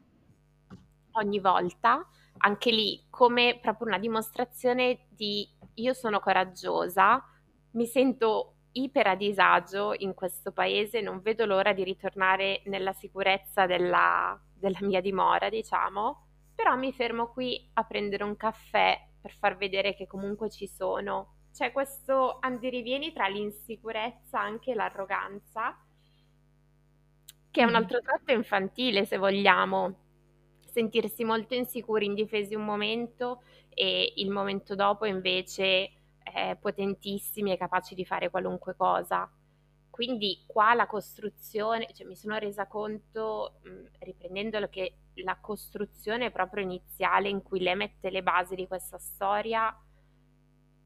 S3: ogni volta, anche lì, come proprio una dimostrazione di io sono coraggiosa, mi sento iper a disagio in questo paese, non vedo l'ora di ritornare nella sicurezza della, della mia dimora, diciamo, però mi fermo qui a prendere un caffè per far vedere che comunque ci sono. C'è questo andirivieni tra l'insicurezza e anche l'arroganza, che è un mm-hmm. altro tratto infantile, se vogliamo, sentirsi molto insicuri, indifesi un momento e il momento dopo invece eh, potentissimi e capaci di fare qualunque cosa. Quindi qua la costruzione, cioè mi sono resa conto, mh, mm, riprendendolo, che la costruzione proprio iniziale in cui lei mette le basi di questa storia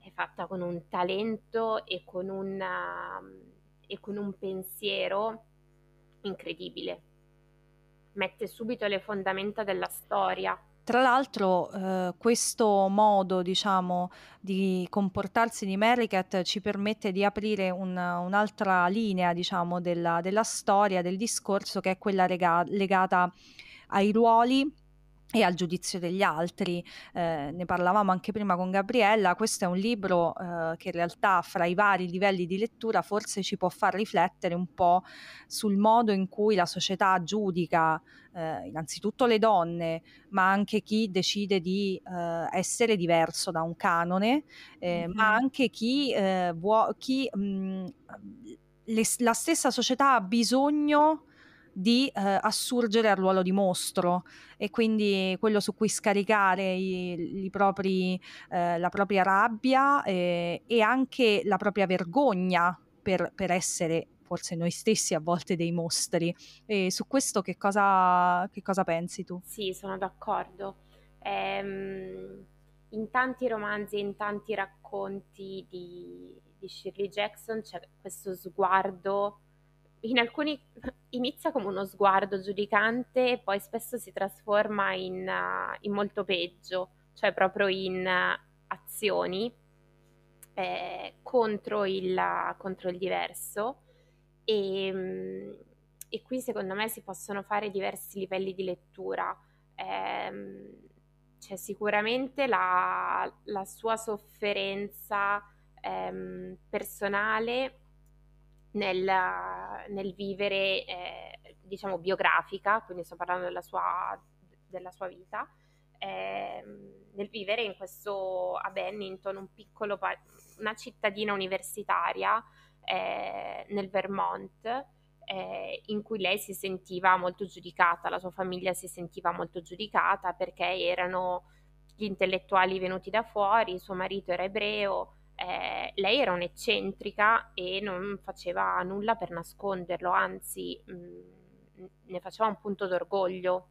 S3: è fatta con un talento e con, una, mm, e con un pensiero incredibile mette subito le fondamenta della storia.
S2: Tra l'altro eh, questo modo diciamo, di comportarsi di Mericat ci permette di aprire un, un'altra linea diciamo, della, della, storia, del discorso che è quella rega- legata ai ruoli e al giudizio degli altri. Eh, ne parlavamo anche prima con Gabriella, questo è un libro eh, che in realtà fra i vari livelli di lettura forse ci può far riflettere un po' sul modo in cui la società giudica eh, innanzitutto le donne, ma anche chi decide di eh, essere diverso da un canone, eh, mm-hmm. ma anche chi, eh, vuo- chi mh, mm, le, la stessa società ha bisogno di eh, assurgere al ruolo di mostro e quindi quello su cui scaricare i, i propri, eh, la propria rabbia eh, e anche la propria vergogna per, per, essere forse noi stessi a volte dei mostri. E su questo che cosa, che cosa pensi tu?
S3: Sì, sono d'accordo. Ehm, in tanti romanzi, in tanti racconti di, di Shirley Jackson c'è questo sguardo in alcuni inizia come uno sguardo giudicante e poi spesso si trasforma in, uh, in molto peggio, cioè proprio in uh, azioni eh, contro, il, uh, contro, il, diverso e, ehm, e, qui secondo me si possono fare diversi livelli di lettura. Eh, c'è sicuramente la, la sua sofferenza ehm, personale nel, nel vivere, eh, diciamo, biografica, quindi sto parlando della sua, della sua vita, eh, nel vivere in questo, a Bennington, un piccolo, pa- una cittadina universitaria eh, nel Vermont, eh, in cui lei si sentiva molto giudicata, la sua famiglia si sentiva molto giudicata perché erano gli intellettuali venuti da fuori, suo marito era ebreo, eh, lei era un'eccentrica e non faceva nulla per nasconderlo, anzi mh, mm, ne faceva un punto d'orgoglio.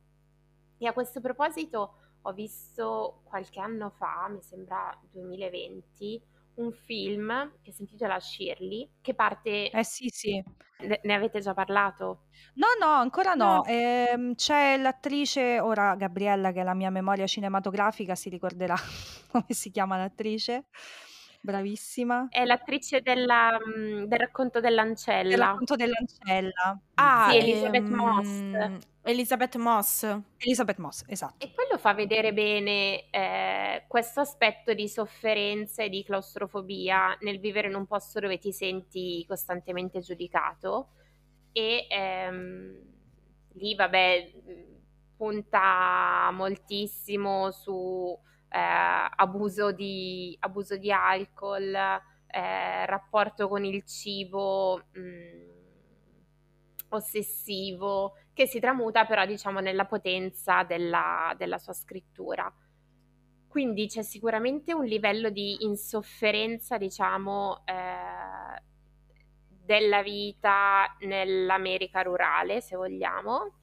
S3: E a questo proposito ho visto qualche anno fa, mi sembra 2020, un film che si intitola Shirley, che parte... Eh sì, sì. Ne, avete già parlato?
S2: No, no, ancora no. no. Ehm, c'è l'attrice, ora Gabriella, che è la mia memoria cinematografica, si ricorderà come si chiama l'attrice bravissima.
S3: È l'attrice della, mhmm, del racconto dell'ancella. Del racconto
S2: dell'ancella.
S3: Ah, sì, Elizabeth ehm... Moss.
S2: Elizabeth Moss. Elizabeth Moss, esatto. E
S3: quello fa vedere bene eh, questo aspetto di sofferenza e di claustrofobia nel vivere in un posto dove ti senti costantemente giudicato. E ehm, lì, vabbè, punta moltissimo su eh, abuso di, abuso, di, alcol, eh, rapporto con il cibo. Mh, mm, ossessivo che si tramuta però diciamo nella potenza della, della, sua scrittura. Quindi c'è sicuramente un livello di insofferenza diciamo eh, della vita nell'America rurale se vogliamo,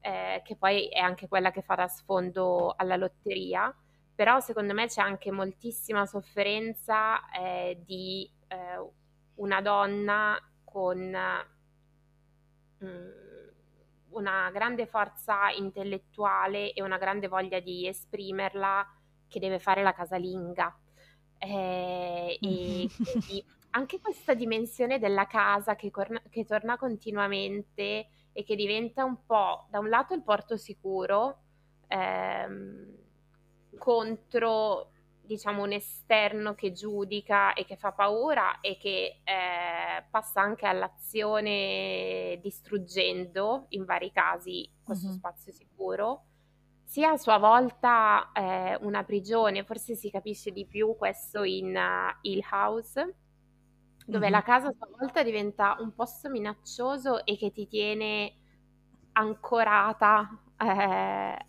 S3: eh, che poi è anche quella che fa da sfondo alla lotteria però secondo me c'è anche moltissima sofferenza eh, di eh, una donna con mh, mm, una grande forza intellettuale e una grande voglia di esprimerla che deve fare la casalinga. Eh, e mm. quindi anche questa dimensione della casa che, corna- che torna continuamente e che diventa un po' da un lato il porto sicuro ehm, contro diciamo un esterno che giudica e che fa paura e che eh, passa anche all'azione distruggendo in vari casi questo mm-hmm. spazio sicuro sia a sua volta eh, una prigione, forse si capisce di più questo in uh, eh, Hill House, dove mm-hmm. la casa a sua volta diventa un posto minaccioso e che ti tiene ancorata eh,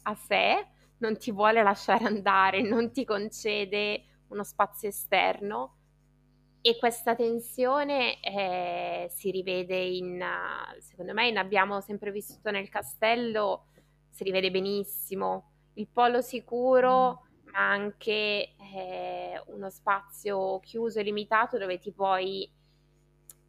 S3: a sé, non ti vuole lasciare andare, non ti concede uno spazio esterno e questa tensione eh, si rivede in, secondo me, in abbiamo sempre vissuto nel castello, si rivede benissimo, il polo sicuro mm. ma anche eh, uno spazio chiuso e limitato dove ti puoi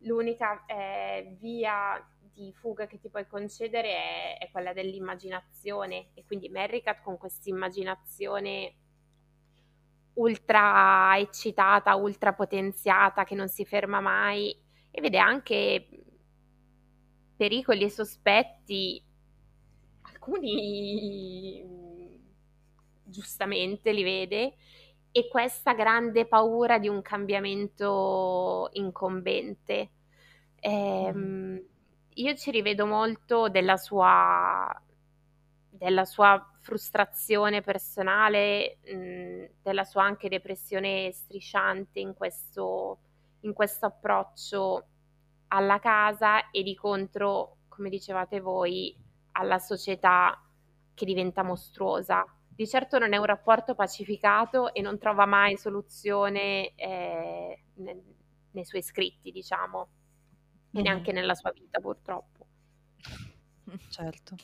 S3: l'unica eh, via momenti fuga che ti puoi concedere è, è quella dell'immaginazione e quindi Merricat con questa immaginazione ultra eccitata, ultra potenziata che non si ferma mai e vede anche pericoli e sospetti alcuni giustamente li vede, e questa grande paura di un cambiamento incombente. Ehm, mm-hmm io ci rivedo molto della sua, della sua frustrazione personale, mh, della sua anche depressione strisciante in questo, in questo approccio alla casa e di contro, come dicevate voi, alla società che diventa mostruosa. Di certo non è un rapporto pacificato e non trova mai soluzione eh, nei, nei suoi scritti, diciamo e mm. neanche nella
S2: sua vita purtroppo.
S1: Certo.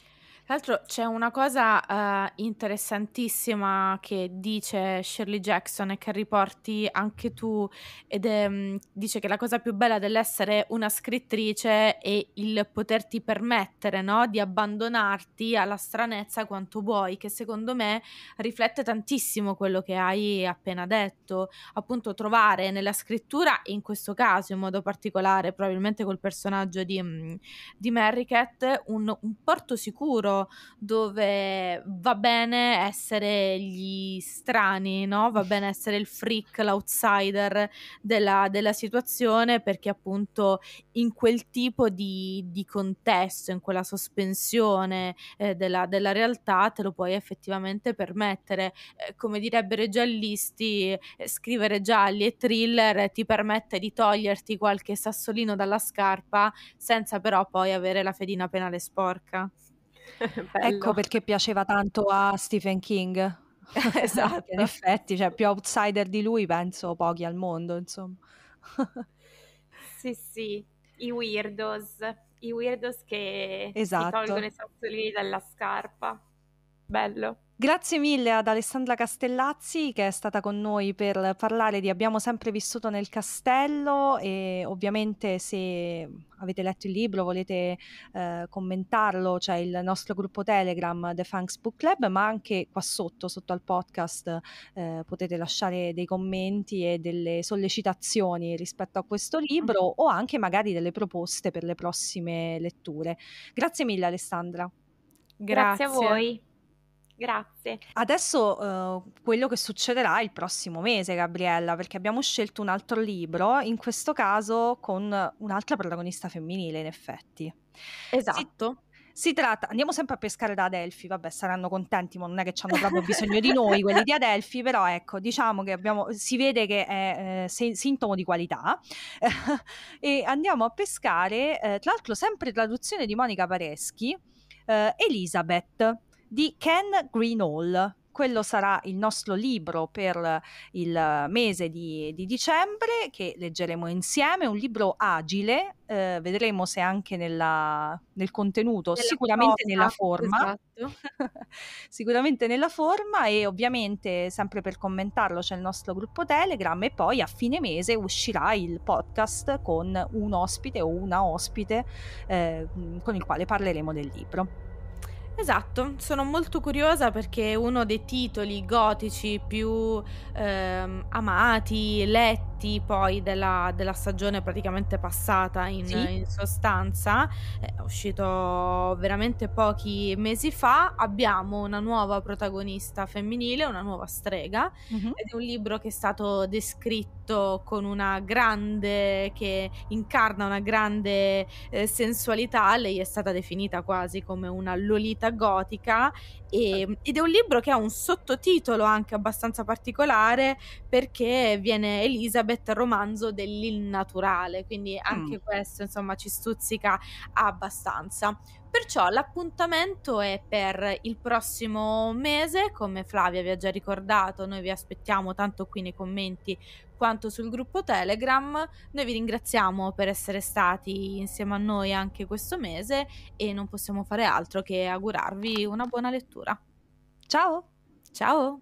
S1: Tra l'altro c'è una cosa eh, interessantissima che dice Shirley Jackson e che riporti anche tu ed è, mh, mm, dice che la cosa più bella dell'essere una scrittrice è il poterti permettere no? di abbandonarti alla stranezza quanto vuoi, che secondo me riflette tantissimo quello che hai appena detto, appunto trovare nella scrittura in questo caso in modo particolare probabilmente col personaggio di, mm, di Cat un, un porto sicuro dove va bene essere gli strani, no? va bene essere il freak, l'outsider della, della situazione perché appunto in quel tipo di, di contesto, in quella sospensione eh, della, della, realtà te lo puoi effettivamente permettere. Eh, come direbbero i giallisti, eh, scrivere gialli e thriller ti permette di toglierti qualche sassolino dalla scarpa senza però poi avere la fedina penale sporca. Ecco
S2: perché piaceva tanto a Stephen King. esatto,
S1: in effetti, cioè, più outsider di lui penso
S2: pochi al mondo, insomma.
S3: Sì, sì, i weirdos, i weirdos che si esatto. tolgono i sassolini dalla scarpa. Bello.
S2: Grazie mille ad Alessandra Castellazzi che è stata con noi per parlare di Abbiamo sempre vissuto nel castello e ovviamente se avete letto il libro, volete eh, commentarlo, c'è il nostro gruppo Telegram The Funks Book Club, ma anche qua sotto, sotto al podcast, eh, potete lasciare dei commenti e delle sollecitazioni rispetto a questo libro o anche magari delle proposte per le prossime letture. Grazie mille Alessandra. Grazie, Grazie a voi. Grazie. Adesso eh, quello che succederà il prossimo mese, Gabriella, perché abbiamo scelto un altro libro, in questo caso con un'altra protagonista femminile, in effetti. Esatto. Si, si tratta, andiamo sempre a pescare da Adelphi, vabbè saranno contenti, ma non è che hanno proprio bisogno di noi quelli di Adelphi, però ecco, diciamo che abbiamo, si vede che è eh, se, sintomo di qualità e andiamo a pescare, eh, tra l'altro sempre traduzione di Monica Pareschi, eh, Elisabeth, di Ken Greenall. Quello sarà il nostro libro per il mese di, di dicembre che leggeremo insieme, un libro agile, eh, vedremo se anche nella, nel contenuto, nella sicuramente forma, nella forma, esatto. sicuramente nella forma e ovviamente sempre per commentarlo c'è il nostro gruppo Telegram e poi a fine mese uscirà il podcast con un ospite o una ospite eh, con il quale parleremo del libro.
S1: Esatto, sono molto curiosa perché uno dei titoli gotici più ehm, amati, letti poi della, della, stagione praticamente passata in, sì. in sostanza, è uscito veramente pochi mesi fa, abbiamo una nuova protagonista femminile, una nuova strega, mm-hmm. ed è un libro che è stato descritto con una grande, che incarna una grande eh, sensualità, lei è stata definita quasi come una lolita gotica e, ehm, certo. ed è un libro che ha un sottotitolo anche abbastanza particolare perché viene Elizabeth romanzo dell'innaturale, quindi anche mm. questo insomma ci stuzzica abbastanza. Perciò l'appuntamento è per il prossimo mese, come Flavia vi ha già ricordato, noi vi aspettiamo tanto qui nei commenti quanto sul gruppo Telegram. Noi vi ringraziamo per essere stati insieme a noi anche questo mese e non possiamo fare altro che augurarvi una buona lettura. Ciao! Ciao!